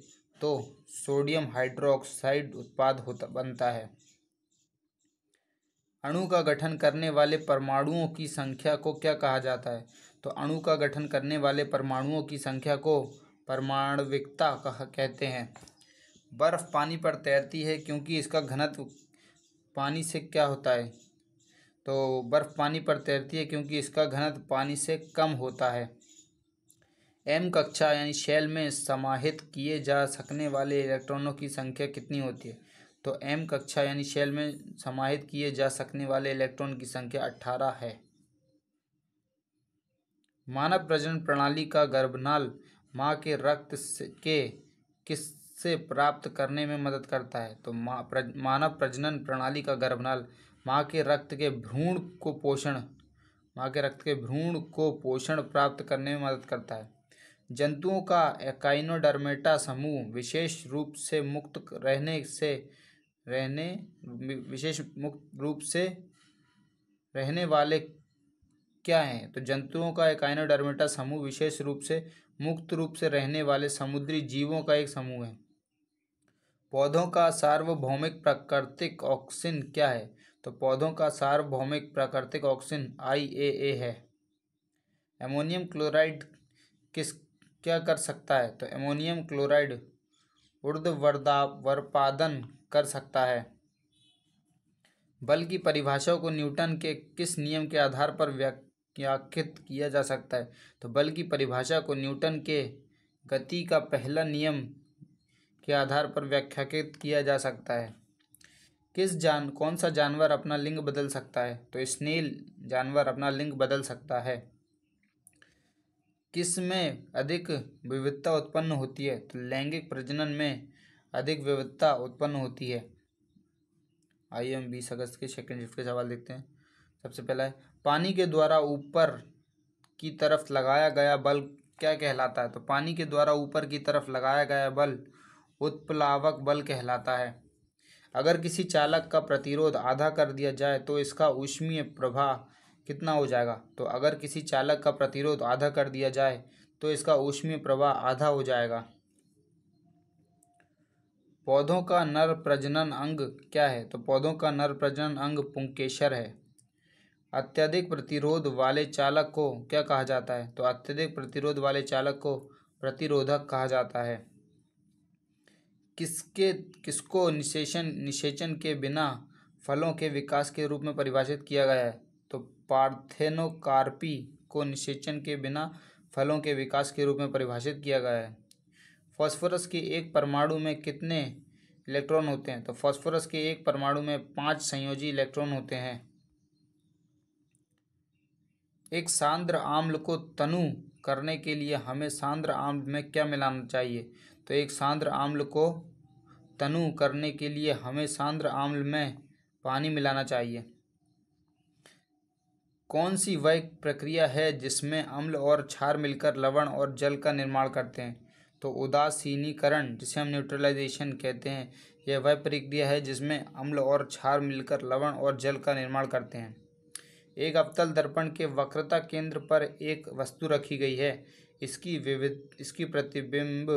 तो सोडियम हाइड्रोक्साइड उत्पाद होता बनता है अणु का गठन करने वाले परमाणुओं की संख्या को क्या कहा जाता है तो अणु का गठन करने वाले परमाणुओं की संख्या को परमाणविकता कह कहते हैं बर्फ़ पानी पर तैरती है क्योंकि इसका घनत्व पानी से क्या होता है तो बर्फ़ पानी पर तैरती है क्योंकि इसका घनत्व पानी से कम होता है एम कक्षा यानी शेल में समाहित किए जा सकने वाले इलेक्ट्रॉनों की संख्या कितनी होती है तो एम कक्षा यानी शेल में समाहित किए जा सकने वाले इलेक्ट्रॉन की संख्या अट्ठारह है मानव प्रजनन प्रणाली का गर्भनाल माँ के रक्त से, के किससे प्राप्त करने में मदद करता है तो मानव प्रजनन प्रणाली का गर्भनाल माँ के रक्त के भ्रूण को पोषण माँ के रक्त के भ्रूण को पोषण प्राप्त करने में मदद करता है जंतुओं का एकाइनोडर्मेटा समूह विशेष रूप से मुक्त रहने से रहने विशेष मुक्त रूप से रहने वाले क्या हैं तो जंतुओं का एकाइनोडर्मेटा समूह विशेष रूप से मुक्त रूप से रहने वाले समुद्री जीवों का एक समूह है पौधों का सार्वभौमिक प्राकृतिक ऑक्सीजन क्या है तो पौधों का सार्वभौमिक प्राकृतिक ऑक्सीजन आई ए ए है एमोनियम क्लोराइड किस क्या कर सकता है तो एमोनियम क्लोराइड वर्पादन कर सकता है बल की परिभाषा को न्यूटन के किस नियम के आधार पर व्याख्यात किया जा सकता है तो बल की परिभाषा को न्यूटन के गति का पहला नियम के आधार पर व्याख्यात किया जा सकता है किस जान कौन सा जानवर अपना लिंग बदल सकता है तो स्नेल जानवर अपना लिंग बदल सकता है किस में अधिक विविधता उत्पन्न होती है तो लैंगिक प्रजनन में अधिक विविधता उत्पन्न होती है आइए हम बीस अगस्त के सेकेंड शिफ्ट के सवाल देखते हैं सबसे पहला है पानी के द्वारा ऊपर की तरफ लगाया गया बल क्या कहलाता है तो पानी के द्वारा ऊपर की तरफ लगाया गया बल उत्प्लावक बल कहलाता है अगर किसी चालक का प्रतिरोध आधा कर दिया जाए तो इसका ऊष्मीय प्रभाव कितना हो जाएगा तो अगर किसी चालक का प्रतिरोध आधा कर दिया जाए तो इसका ऊष्मीय प्रवाह आधा हो जाएगा पौधों का नर प्रजनन अंग क्या है तो पौधों का नर प्रजनन अंग पुंकेशर है अत्यधिक प्रतिरोध वाले चालक को क्या कहा जाता है तो अत्यधिक प्रतिरोध वाले चालक को प्रतिरोधक कहा जाता है किसके किसको निषेचन निषेचन के बिना फलों के विकास के रूप में परिभाषित किया गया है पार्थेनोकार्पी को निषेचन के बिना फलों के विकास के रूप में परिभाषित किया गया है फास्फोरस के एक परमाणु में कितने इलेक्ट्रॉन होते हैं तो फास्फोरस के एक परमाणु में पांच संयोजी इलेक्ट्रॉन होते हैं एक सांद्र आम्ल को तनु करने के लिए हमें सांद्र आम्ल में क्या मिलाना चाहिए तो एक सांद्र आम्ल को तनु करने के लिए हमें सांद्र आम्ल में पानी मिलाना चाहिए कौन सी वह प्रक्रिया है जिसमें अम्ल और क्षार मिलकर लवण और जल का निर्माण करते हैं तो उदासीनीकरण जिसे हम न्यूट्रलाइजेशन कहते हैं यह वह प्रक्रिया है जिसमें अम्ल और क्षार मिलकर लवण और जल का निर्माण करते हैं एक अवतल दर्पण के वक्रता केंद्र पर एक वस्तु रखी गई है इसकी विविध इसकी प्रतिबिंब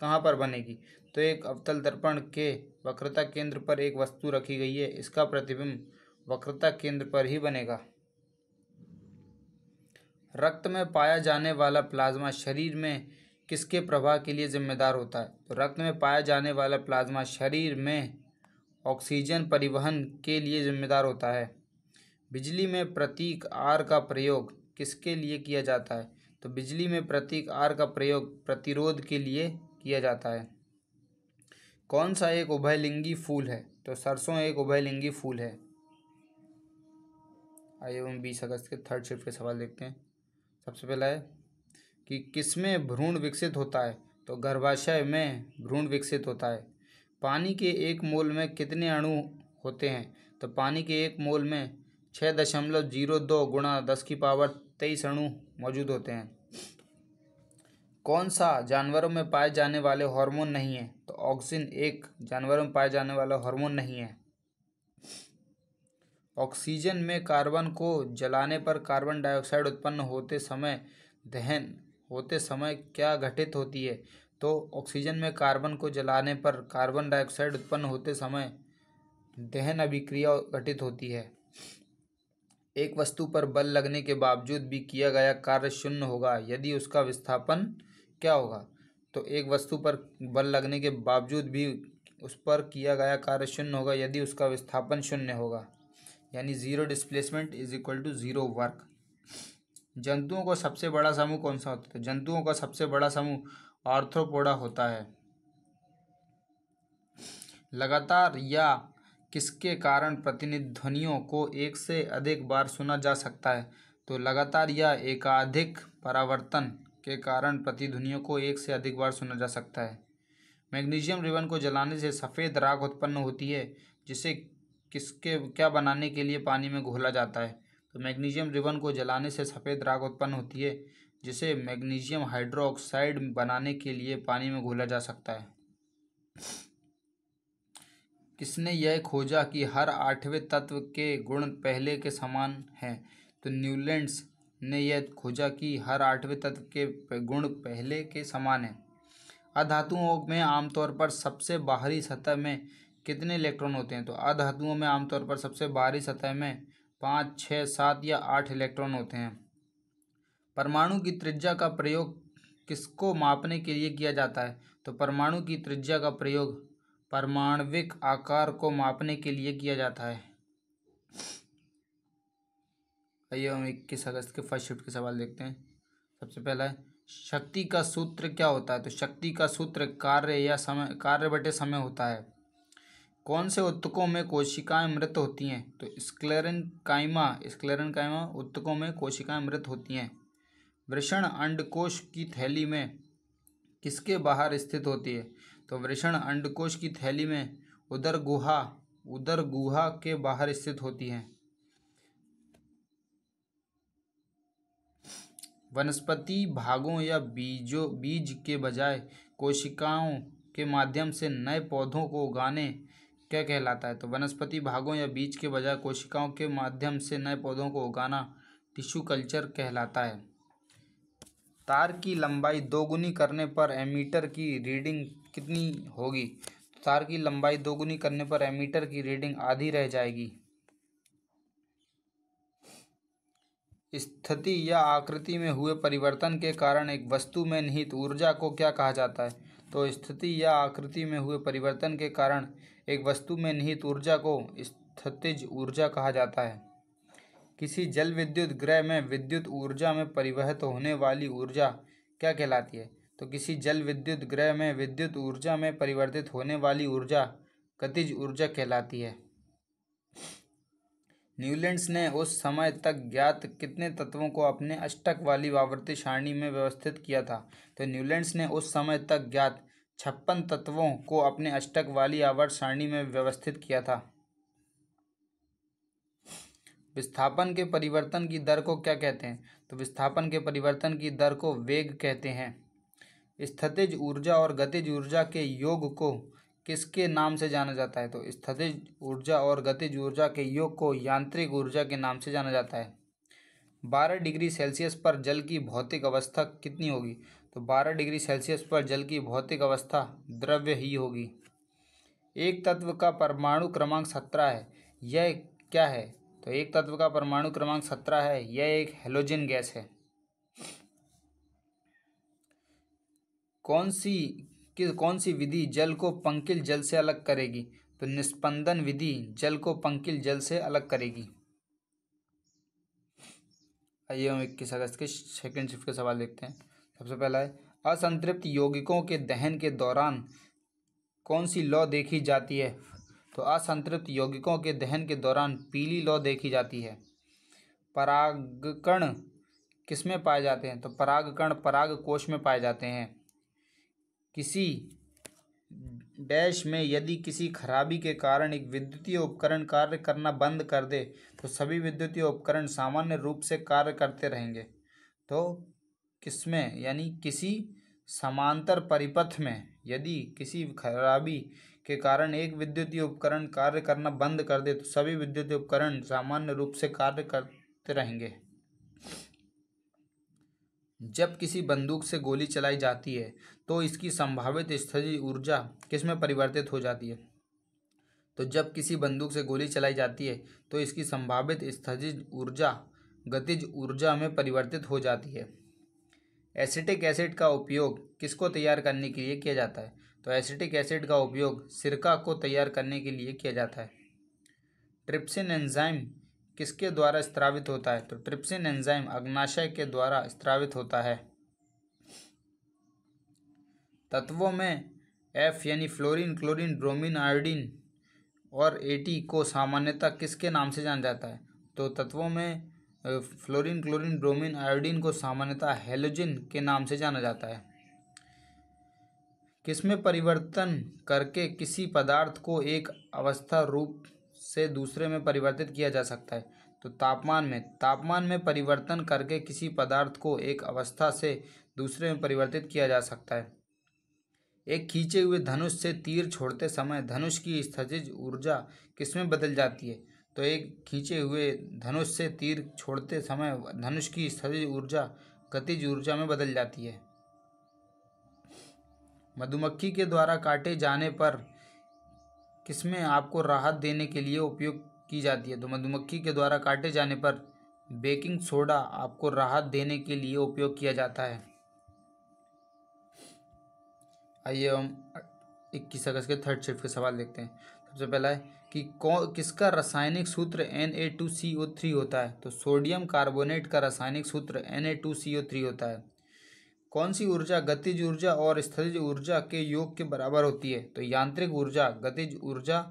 कहाँ पर बनेगी तो एक अवतल दर्पण के वक्रता केंद्र पर एक वस्तु रखी गई है इसका प्रतिबिंब वक्रता केंद्र पर ही बनेगा रक्त में पाया जाने वाला प्लाज्मा शरीर में किसके प्रवाह के लिए जिम्मेदार होता है तो रक्त में पाया जाने वाला प्लाज्मा शरीर में ऑक्सीजन परिवहन के लिए जिम्मेदार होता है बिजली में प्रतीक आर का प्रयोग किसके लिए किया जाता है तो बिजली में प्रतीक आर का प्रयोग प्रतिरोध के लिए किया जाता है कौन सा एक उभयलिंगी फूल है तो सरसों एक उभयलिंगी फूल है आइए हम बीस अगस्त के थर्ड शिफ्ट के सवाल देखते हैं सबसे पहला है कि किसमें भ्रूण विकसित होता है तो गर्भाशय में भ्रूण विकसित होता है पानी के एक मोल में कितने अणु होते हैं तो पानी के एक मोल में छः दशमलव जीरो दो गुणा दस की पावर तेईस अणु मौजूद होते हैं कौन सा जानवरों में पाए जाने वाले हार्मोन नहीं है तो ऑक्सीजन एक जानवरों में पाए जाने वाला हार्मोन नहीं है ऑक्सीजन में कार्बन को जलाने पर कार्बन डाइऑक्साइड उत्पन्न होते समय दहन होते समय क्या घटित होती है तो ऑक्सीजन में कार्बन को जलाने पर कार्बन डाइऑक्साइड उत्पन्न होते समय दहन अभिक्रिया घटित होती है एक वस्तु पर बल लगने के बावजूद भी किया गया कार्य शून्य होगा यदि उसका विस्थापन क्या होगा तो एक वस्तु पर बल लगने के बावजूद भी उस पर किया गया कार्य शून्य होगा यदि उसका विस्थापन शून्य होगा यानी zero displacement is equal to zero work जंतुओं का सबसे बड़ा समूह कौन सा होता है तो जंतुओं का सबसे बड़ा समूह आर्थ्रोपोडा होता है लगातार या किसके कारण प्रतिनिध्वनियों को एक से अधिक बार सुना जा सकता है तो लगातार या एकाधिक परावर्तन के कारण प्रतिध्वनियों को एक से अधिक बार सुना जा सकता है मैग्नीशियम रिबन को जलाने से सफ़ेद राग उत्पन्न होती है जिसे किसके क्या बनाने के लिए पानी में घोला जाता है तो मैग्नीशियम रिबन को जलाने से सफ़ेद राख उत्पन्न होती है जिसे मैग्नीशियम हाइड्रोक्साइड बनाने के लिए पानी में घोला जा सकता है किसने यह खोजा कि हर आठवें तत्व के गुण पहले के समान हैं तो न्यूलैंड्स ने यह खोजा कि हर आठवें तत्व के गुण पहले के समान हैं अधातुओं में आमतौर पर सबसे बाहरी सतह में कितने इलेक्ट्रॉन होते हैं तो अधातुओं में आमतौर पर सबसे बाहरी सतह में पाँच छः सात या आठ इलेक्ट्रॉन होते हैं परमाणु की त्रिज्या का प्रयोग किसको मापने के लिए किया जाता है तो परमाणु की त्रिज्या का प्रयोग परमाणविक आकार को मापने के लिए किया जाता है आइए हम इक्कीस अगस्त के फर्स्ट शिफ्ट के सवाल देखते हैं सबसे पहला है शक्ति का सूत्र क्या होता है तो शक्ति का सूत्र कार्य या समय कार्य बटे समय होता है कौन से उत्तकों में कोशिकाएं मृत होती हैं तो स्क्लेरन कायमा स्क्लेरन कायमा उत्तकों में कोशिकाएं मृत होती हैं वृषण अंडकोश की थैली में किसके बाहर स्थित होती है तो वृषण अंडकोश की थैली में उदर गुहा उदर गुहा के बाहर स्थित होती है वनस्पति भागों या बीजों बीज के बजाय कोशिकाओं के माध्यम से नए पौधों को उगाने क्या कहलाता है तो वनस्पति भागों या बीज के बजाय कोशिकाओं के माध्यम से नए पौधों को उगाना टिश्यू कल्चर कहलाता है तार की लंबाई दोगुनी करने पर एमीटर की रीडिंग कितनी होगी तार की लंबाई दोगुनी करने पर एमीटर की रीडिंग आधी रह जाएगी स्थिति या आकृति में हुए परिवर्तन के कारण एक वस्तु में निहित ऊर्जा को क्या कहा जाता है तो स्थिति या आकृति में हुए परिवर्तन के कारण एक वस्तु में निहित ऊर्जा को स्थितिज ऊर्जा कहा जाता है किसी जल विद्युत ग्रह में विद्युत ऊर्जा में परिवहित होने वाली ऊर्जा क्या कहलाती है तो किसी जल विद्युत ग्रह में विद्युत ऊर्जा में परिवर्तित होने वाली ऊर्जा गतिज ऊर्जा कहलाती है न्यूलैंड्स ने उस समय तक ज्ञात कितने तत्वों को अपने अष्टक वाली वावर्ती सारणी में व्यवस्थित किया था तो न्यूलैंड्स ने उस समय तक ज्ञात छप्पन तत्वों को अपने अष्टक वाली आवर्त सारणी में व्यवस्थित किया था विस्थापन के परिवर्तन की दर को क्या कहते हैं तो विस्थापन के परिवर्तन की दर को वेग कहते हैं स्थितिज ऊर्जा और गतिज ऊर्जा के योग को किसके नाम से जाना जाता है तो स्थितिज ऊर्जा और गतिज ऊर्जा के योग को यांत्रिक ऊर्जा के नाम से जाना जाता है बारह डिग्री सेल्सियस पर जल की भौतिक अवस्था कितनी होगी तो 12 डिग्री सेल्सियस पर जल की भौतिक अवस्था द्रव्य ही होगी एक तत्व का परमाणु क्रमांक सत्रह है यह क्या है तो एक तत्व का परमाणु क्रमांक सत्रह है यह एक हेलोजन गैस है कौन सी कि कौन सी विधि जल को पंकिल जल से अलग करेगी तो निष्पंदन विधि जल को पंकिल जल से अलग करेगी आइए हम इक्कीस अगस्त के सेकंड शिफ्ट के सवाल देखते हैं सबसे पहला है असंतृप्त यौगिकों के दहन के दौरान कौन सी लौ देखी जाती है तो असंतृप्त यौगिकों के दहन के दौरान पीली लौ देखी जाती है परागकण किस में पाए जाते हैं तो परागकण पराग कोश में पाए जाते हैं किसी डैश में यदि किसी खराबी के कारण एक विद्युतीय उपकरण कार्य करना बंद कर दे तो सभी विद्युतीय उपकरण सामान्य रूप से कार्य करते रहेंगे तो किसमें यानी किसी समांतर परिपथ में यदि किसी खराबी के कारण एक विद्युतीय उपकरण कार्य करना बंद कर दे तो सभी विद्युत उपकरण सामान्य रूप से कार्य करते रहेंगे जब किसी बंदूक से गोली चलाई जाती है तो इसकी संभावित स्थिति ऊर्जा किस में परिवर्तित हो जाती है तो जब किसी बंदूक से गोली चलाई जाती है तो इसकी संभावित स्थगित ऊर्जा गतिज ऊर्जा में परिवर्तित हो जाती है एसिटिक एसिड का उपयोग किसको तैयार करने के लिए किया जाता है तो एसिटिक एसिड का उपयोग सिरका को तैयार करने के लिए किया जाता है ट्रिप्सिन एंजाइम किसके द्वारा स्त्रावित होता है तो ट्रिप्सिन एंजाइम अग्नाशय के द्वारा स्त्रावित होता है तत्वों में एफ यानी फ्लोरीन क्लोरीन ब्रोमीन आयोडीन और एटी को सामान्यतः किसके नाम से जाना जाता है तो तत्वों में फ्लोरीन क्लोरीन ब्रोमीन आयोडीन को सामान्यतः हेलोजिन के नाम से जाना जाता है किसमें परिवर्तन करके किसी पदार्थ को एक अवस्था रूप से दूसरे में परिवर्तित किया जा सकता है तो तापमान में तापमान में परिवर्तन करके किसी पदार्थ को एक अवस्था से दूसरे में परिवर्तित किया जा सकता है एक खींचे हुए धनुष से तीर छोड़ते समय धनुष की स्थितिज ऊर्जा किसमें बदल जाती है तो एक खींचे हुए धनुष से तीर छोड़ते समय धनुष की सभी ऊर्जा गतिज ऊर्जा में बदल जाती है मधुमक्खी के द्वारा काटे जाने पर किस्में आपको राहत देने के लिए उपयोग की जाती है तो मधुमक्खी के द्वारा काटे जाने पर बेकिंग सोडा आपको राहत देने के लिए उपयोग किया जाता है आइए हम इक्कीस अगस्त के थर्ड शिफ्ट के सवाल देखते हैं सबसे पहला है कि कौन किसका रासायनिक सूत्र N A two C O three होता है तो सोडियम कार्बोनेट का रासायनिक सूत्र N A two C O three होता है कौन सी ऊर्जा गतिज ऊर्जा और स्थितिज ऊर्जा के योग के बराबर होती है तो यांत्रिक ऊर्जा गतिज ऊर्जा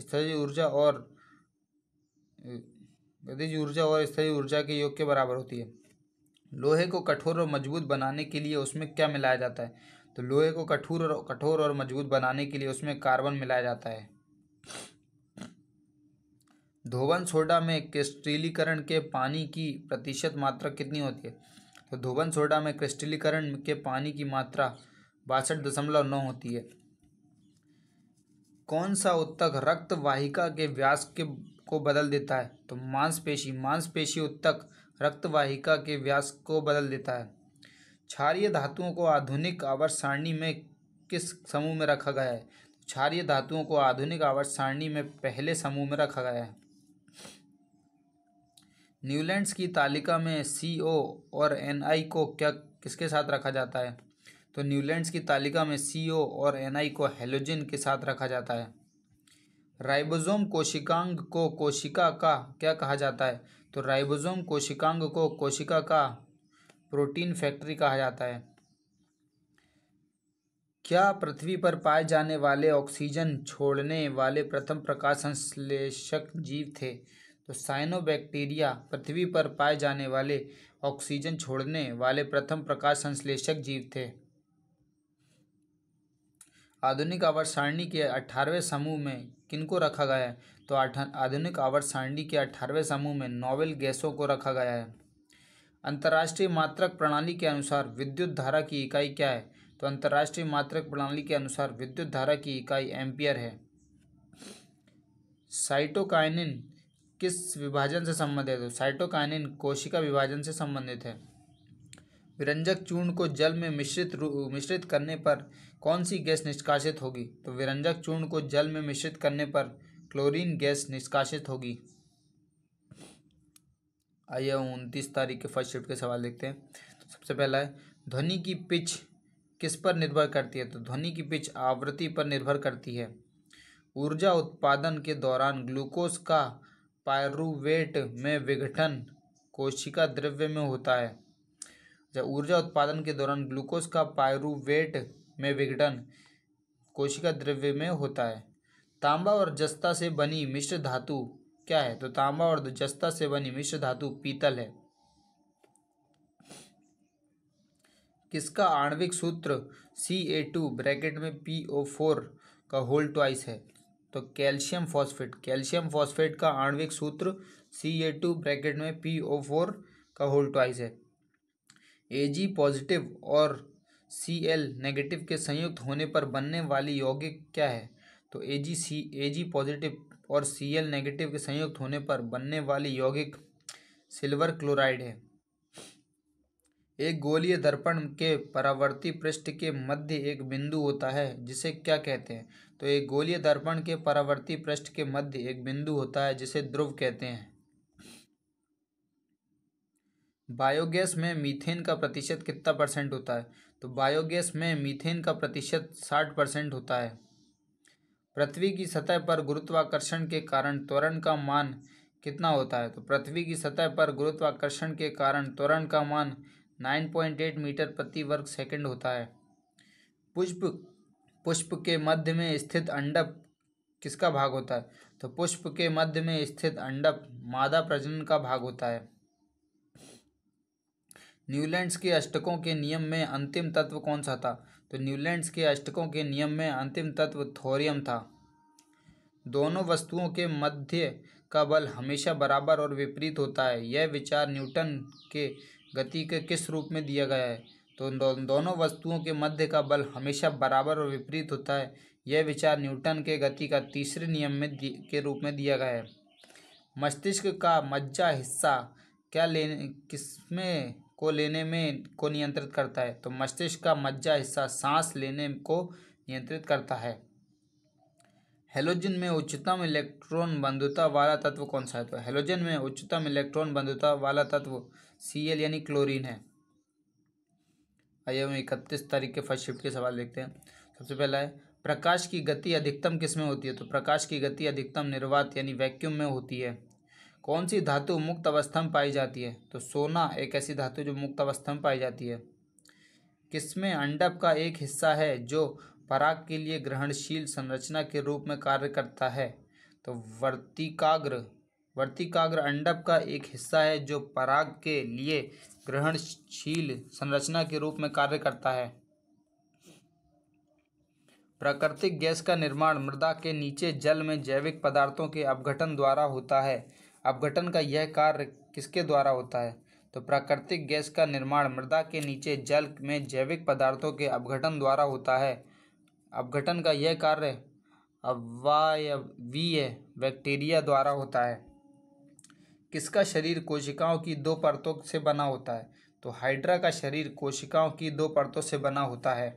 स्थितिज ऊर्जा और गतिज ऊर्जा और स्थितिज ऊर्जा के योग के बराबर होती है लोहे को कठोर और मजबूत बनाने के लिए उसमें क्या मिलाया जाता है तो लोहे को कठोर और कठोर और मजबूत बनाने के लिए उसमें कार्बन मिलाया जाता है धोवन सोडा में क्रिस्टिलीकरण के पानी की प्रतिशत मात्रा कितनी होती है तो धोवन सोडा में क्रिस्टिलीकरण के पानी की मात्रा बासठ दशमलव नौ होती है कौन सा उत्तक रक्त वाहिका के व्यास के को बदल देता है तो मांसपेशी मांसपेशी उत्तक रक्त वाहिका के व्यास को बदल देता है क्षारिय धातुओं को आधुनिक आवर्त सारणी में किस समूह में रखा गया है तो क्षारीय धातुओं को आधुनिक आवर्त सारणी में पहले समूह में रखा गया है न्यूलैंड्स की तालिका में सी ओ और एन आई को क्या किसके साथ रखा जाता है तो न्यूलैंड्स की तालिका में सी ओ और एन आई को हेलोजिन के साथ रखा जाता है राइबोसोम कोशिकांग को कोशिका का क्या कहा जाता है तो राइबोसोम कोशिकांग को कोशिका का प्रोटीन फैक्ट्री कहा जाता है क्या पृथ्वी पर पाए जाने वाले ऑक्सीजन छोड़ने वाले प्रथम प्रकाश संश्लेषक जीव थे तो साइनोबैक्टीरिया पृथ्वी पर पाए जाने वाले ऑक्सीजन छोड़ने वाले प्रथम प्रकाश संश्लेषक जीव थे आधुनिक आवर्त सारणी के अठारहवें समूह में किनको रखा गया है तो आधुनिक आवर्त सारणी के अठारहवें समूह में नोवेल गैसों को रखा गया है अंतर्राष्ट्रीय मात्रक प्रणाली के अनुसार विद्युत धारा की इकाई क्या है तो अंतर्राष्ट्रीय मात्रक प्रणाली के अनुसार विद्युत धारा की इकाई एम्पियर है साइटोकाइनिन किस विभाजन से संबंधित है साइटोकाइनिन कोशिका विभाजन से संबंधित है विरंजक चूर्ण को जल में मिश्रित मिश्रित करने पर कौन सी गैस निष्कासित होगी तो विरंजक चूर्ण को जल में मिश्रित करने पर क्लोरीन गैस निष्कासित होगी आइए उनतीस तारीख के फर्स्ट शिफ्ट के सवाल देखते हैं तो सबसे पहला है ध्वनि की पिच किस पर निर्भर करती है तो ध्वनि की पिच आवृत्ति पर निर्भर करती है ऊर्जा उत्पादन के दौरान ग्लूकोज का पायरुवेट में विघटन कोशिका द्रव्य में होता है जब ऊर्जा उत्पादन के दौरान ग्लूकोज का पायरुवेट में विघटन कोशिका द्रव्य में होता है तांबा और जस्ता से बनी मिश्र धातु क्या है तो तांबा और जस्ता से बनी मिश्र धातु पीतल है किसका आणविक सूत्र सी ए टू ब्रैकेट में पी ओ फोर का होल ट्वाइस है तो कैल्शियम फॉस्फेट कैल्शियम फॉस्फेट का आणविक सूत्र सी ए टू ब्रैकेट में पी ओ फोर का होल ट्वाइस है ए जी पॉजिटिव और सी एल नेगेटिव के संयुक्त होने पर बनने वाली यौगिक क्या है तो ए जी सी ए जी पॉजिटिव और सी एल नेगेटिव के संयुक्त होने पर बनने वाली यौगिक सिल्वर क्लोराइड है एक गोलीय दर्पण के परावर्ती पृष्ठ के मध्य एक बिंदु होता है जिसे क्या कहते हैं तो एक गोलीय दर्पण के परावर्ती पृष्ठ के मध्य एक बिंदु होता है जिसे ध्रुव कहते हैं बायोगैस में मीथेन का प्रतिशत कितना परसेंट होता है तो बायोगैस में मीथेन का प्रतिशत साठ परसेंट होता है पृथ्वी की सतह पर गुरुत्वाकर्षण के कारण त्वरण का मान कितना होता है तो पृथ्वी की सतह पर गुरुत्वाकर्षण के कारण त्वरण का मान नाइन पॉइंट एट मीटर प्रति वर्ग सेकंड होता है पुष्प पुष्प के मध्य में स्थित अंडप किसका भाग होता है तो पुष्प के मध्य में स्थित अंडप मादा प्रजनन का भाग होता है न्यूलैंड्स के अष्टकों के नियम में अंतिम तत्व कौन सा था तो न्यूलैंड्स के अष्टकों के नियम में अंतिम तत्व थोरियम था दोनों वस्तुओं के मध्य का बल हमेशा बराबर और विपरीत होता है यह विचार न्यूटन के गति के किस रूप में दिया गया है तो दो, दोनों वस्तुओं के मध्य का बल हमेशा बराबर और विपरीत होता है यह विचार न्यूटन के गति का तीसरे नियम में के रूप में दिया गया है मस्तिष्क का मज्जा हिस्सा क्या लेने किसमें को लेने में को नियंत्रित करता है तो मस्तिष्क का मज्जा हिस्सा सांस लेने को नियंत्रित करता है हेलोजन में उच्चतम इलेक्ट्रॉन बंधुता वाला तत्व कौन सा है तो हेलोजन में उच्चतम इलेक्ट्रॉन बंधुता वाला तत्व सी यानी क्लोरीन है आइए हम इकतीस तारीख के फर्स्ट शिफ्ट के सवाल देखते हैं सबसे पहला है प्रकाश की गति अधिकतम किस में होती है तो प्रकाश की गति अधिकतम निर्वात यानी वैक्यूम में होती है कौन सी धातु मुक्त अवस्था में पाई जाती है तो सोना एक ऐसी धातु जो मुक्त अवस्था में पाई जाती है किसमें अंडप का एक हिस्सा है जो पराग के लिए ग्रहणशील संरचना के रूप में कार्य करता है तो वर्तिकाग्र वर्तिकाग्र अंडप का एक हिस्सा है जो पराग के लिए ग्रहणशील संरचना के रूप में कार्य करता है प्राकृतिक गैस का निर्माण मृदा के नीचे जल में जैविक पदार्थों के अपघटन द्वारा होता है अपघटन का यह कार्य किसके द्वारा होता है तो प्राकृतिक गैस का निर्माण मृदा के नीचे जल में जैविक पदार्थों के अपघटन द्वारा होता है अपघटन का यह कार्य अवायवीय बैक्टीरिया द्वारा होता है किसका शरीर कोशिकाओं की दो परतों से बना होता है तो हाइड्रा का शरीर कोशिकाओं की दो परतों से बना होता है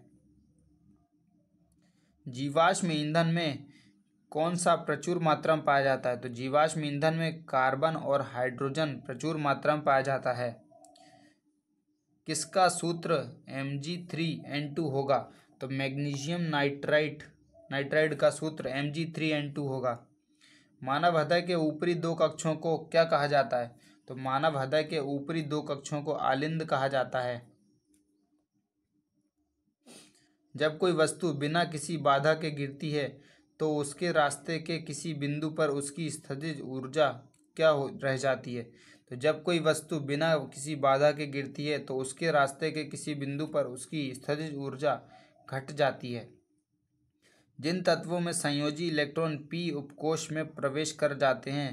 जीवाश्म ईंधन में कौन सा प्रचुर मात्रा में पाया जाता है तो जीवाश्म ईंधन में कार्बन और हाइड्रोजन प्रचुर मात्रा में पाया जाता है किसका सूत्र M G three N two होगा तो मैग्नीशियम नाइट्राइट नाइट्राइड का सूत्र M G three N two होगा मानव हृदय के ऊपरी दो कक्षों को क्या कहा जाता है तो मानव हृदय के ऊपरी दो कक्षों को आलिंद कहा जाता है जब कोई वस्तु बिना किसी बाधा के गिरती है तो उसके रास्ते के किसी बिंदु पर उसकी स्थितिज ऊर्जा क्या हो रह जाती है तो जब कोई वस्तु बिना किसी बाधा के गिरती है तो उसके रास्ते के किसी बिंदु पर उसकी स्थितिज ऊर्जा घट जाती है जिन तत्वों में संयोजी इलेक्ट्रॉन पी उपकोष में प्रवेश कर जाते हैं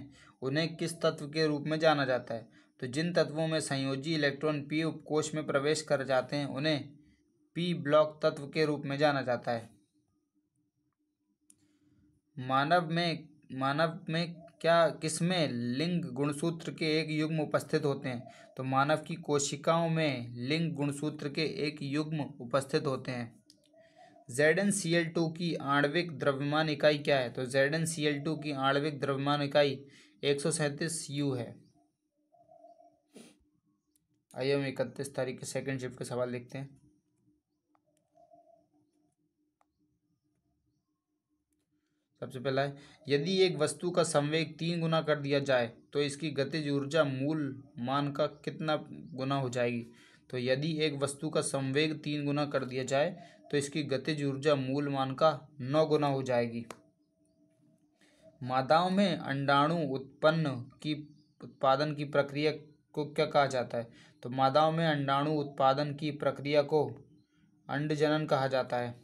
उन्हें किस तत्व के रूप में जाना जाता है तो जिन तत्वों में संयोजी इलेक्ट्रॉन पी उपकोष में प्रवेश कर जाते हैं उन्हें पी ब्लॉक तत्व के रूप में जाना जाता है मानव में मानव में क्या किसमें लिंग गुणसूत्र के एक युग्म उपस्थित होते हैं तो मानव की कोशिकाओं में लिंग गुणसूत्र के एक युग्म उपस्थित होते हैं Z N C L two की आणविक द्रव्यमान इकाई क्या है तो Z N C L two की आणविक द्रव्यमान इकाई एक सौ सैंतीस यू है आइए हम इकतीस तारीख के सेकंड शिफ्ट के सवाल देखते हैं सबसे पहला है यदि एक वस्तु का संवेग तीन गुना कर दिया जाए तो इसकी गतिज ऊर्जा मूल मान का कितना गुना हो जाएगी तो यदि एक वस्तु का संवेग तीन गुना कर दिया जाए तो इसकी गतिज ऊर्जा मूल मान का नौ गुना हो जाएगी मादाओं में अंडाणु उत्पन्न की उत्पादन की प्रक्रिया को क्या कहा जाता है तो मादाओं में अंडाणु उत्पादन की प्रक्रिया को अंडजनन कहा जाता है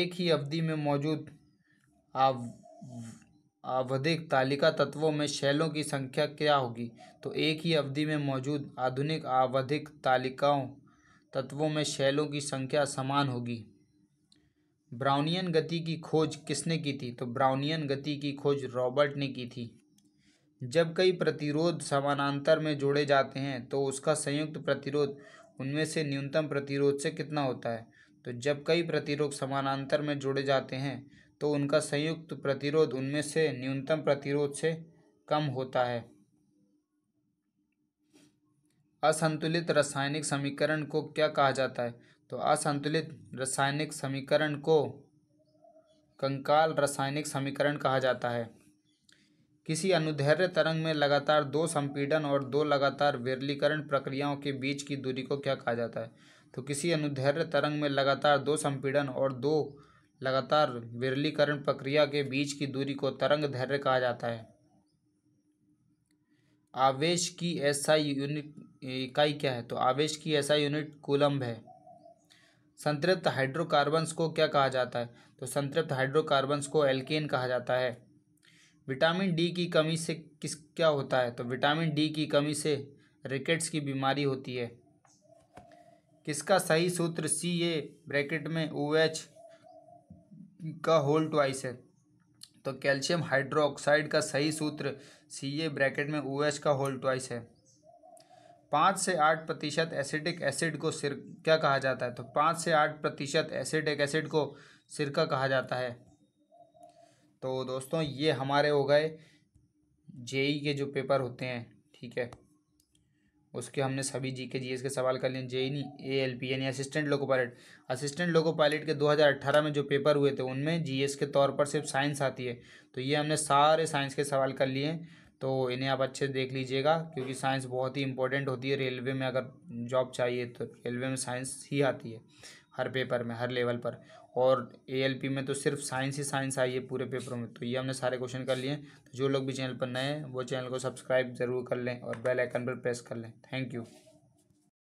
एक ही अवधि में मौजूद आव आवधिक तालिका तत्वों में शैलों की संख्या क्या होगी तो एक ही अवधि में मौजूद आधुनिक आवधिक तालिकाओं तत्वों में शैलों की संख्या समान होगी ब्राउनियन गति की खोज किसने की थी तो ब्राउनियन गति की खोज रॉबर्ट ने की थी जब कई प्रतिरोध समानांतर में जोड़े जाते हैं तो उसका संयुक्त प्रतिरोध उनमें से न्यूनतम प्रतिरोध से कितना होता है तो जब कई प्रतिरोध समानांतर में जोड़े जाते हैं तो उनका संयुक्त प्रतिरोध उनमें से न्यूनतम प्रतिरोध से कम होता है असंतुलित रासायनिक समीकरण को क्या कहा जाता है तो असंतुलित रासायनिक समीकरण को कंकाल रासायनिक समीकरण कहा जाता है किसी अनुधैर्य तरंग में लगातार दो संपीडन और दो लगातार विरलीकरण प्रक्रियाओं के बीच की दूरी को क्या कहा जाता है तो किसी अनुधैर्य तरंग में लगातार दो संपीडन और दो लगातार विरलीकरण प्रक्रिया के बीच की दूरी को तरंग धैर्य कहा जाता है आवेश की एसआई यूनिट इकाई क्या है तो आवेश की एसआई यूनिट कूलम्ब है संतृप्त हाइड्रोकार्बन्स को क्या कहा जाता है तो संतृप्त हाइड्रोकार्बन्स को एल्केन कहा जाता है विटामिन डी की कमी से किस क्या होता है तो विटामिन डी की कमी से रिकेट्स की बीमारी होती है किसका सही सूत्र सी ए ब्रैकेट में ओ OH, एच का होल ट्वाइस है तो कैल्शियम हाइड्रोक्साइड का सही सूत्र सी ए ब्रैकेट में ओ एच का होल ट्वाइस है पाँच से आठ प्रतिशत एसिडिक एसिड को सिर क्या कहा जाता है तो पाँच से आठ प्रतिशत एसिडिक एसिड को सिरका कहा जाता है तो दोस्तों ये हमारे हो गए जेई e के जो पेपर होते हैं ठीक है उसके हमने सभी जी के जी के सवाल कर लिए जे नी ए एल पी यानी assistant loco pilot assistant loco pilot के 2018 में जो पेपर हुए थे उनमें जीएस के तौर पर सिर्फ साइंस आती है तो ये हमने सारे साइंस के सवाल कर लिए तो इन्हें आप अच्छे से देख लीजिएगा क्योंकि साइंस बहुत ही इंपॉर्टेंट होती है रेलवे में अगर जॉब चाहिए तो रेलवे में साइंस ही आती है हर पेपर में हर लेवल पर और ए में तो सिर्फ साइंस ही साइंस आई है पूरे पेपरों में तो ये हमने सारे क्वेश्चन कर लिए तो जो लोग भी चैनल पर नए हैं वो चैनल को सब्सक्राइब जरूर कर लें और बेल आइकन पर प्रेस कर लें थैंक यू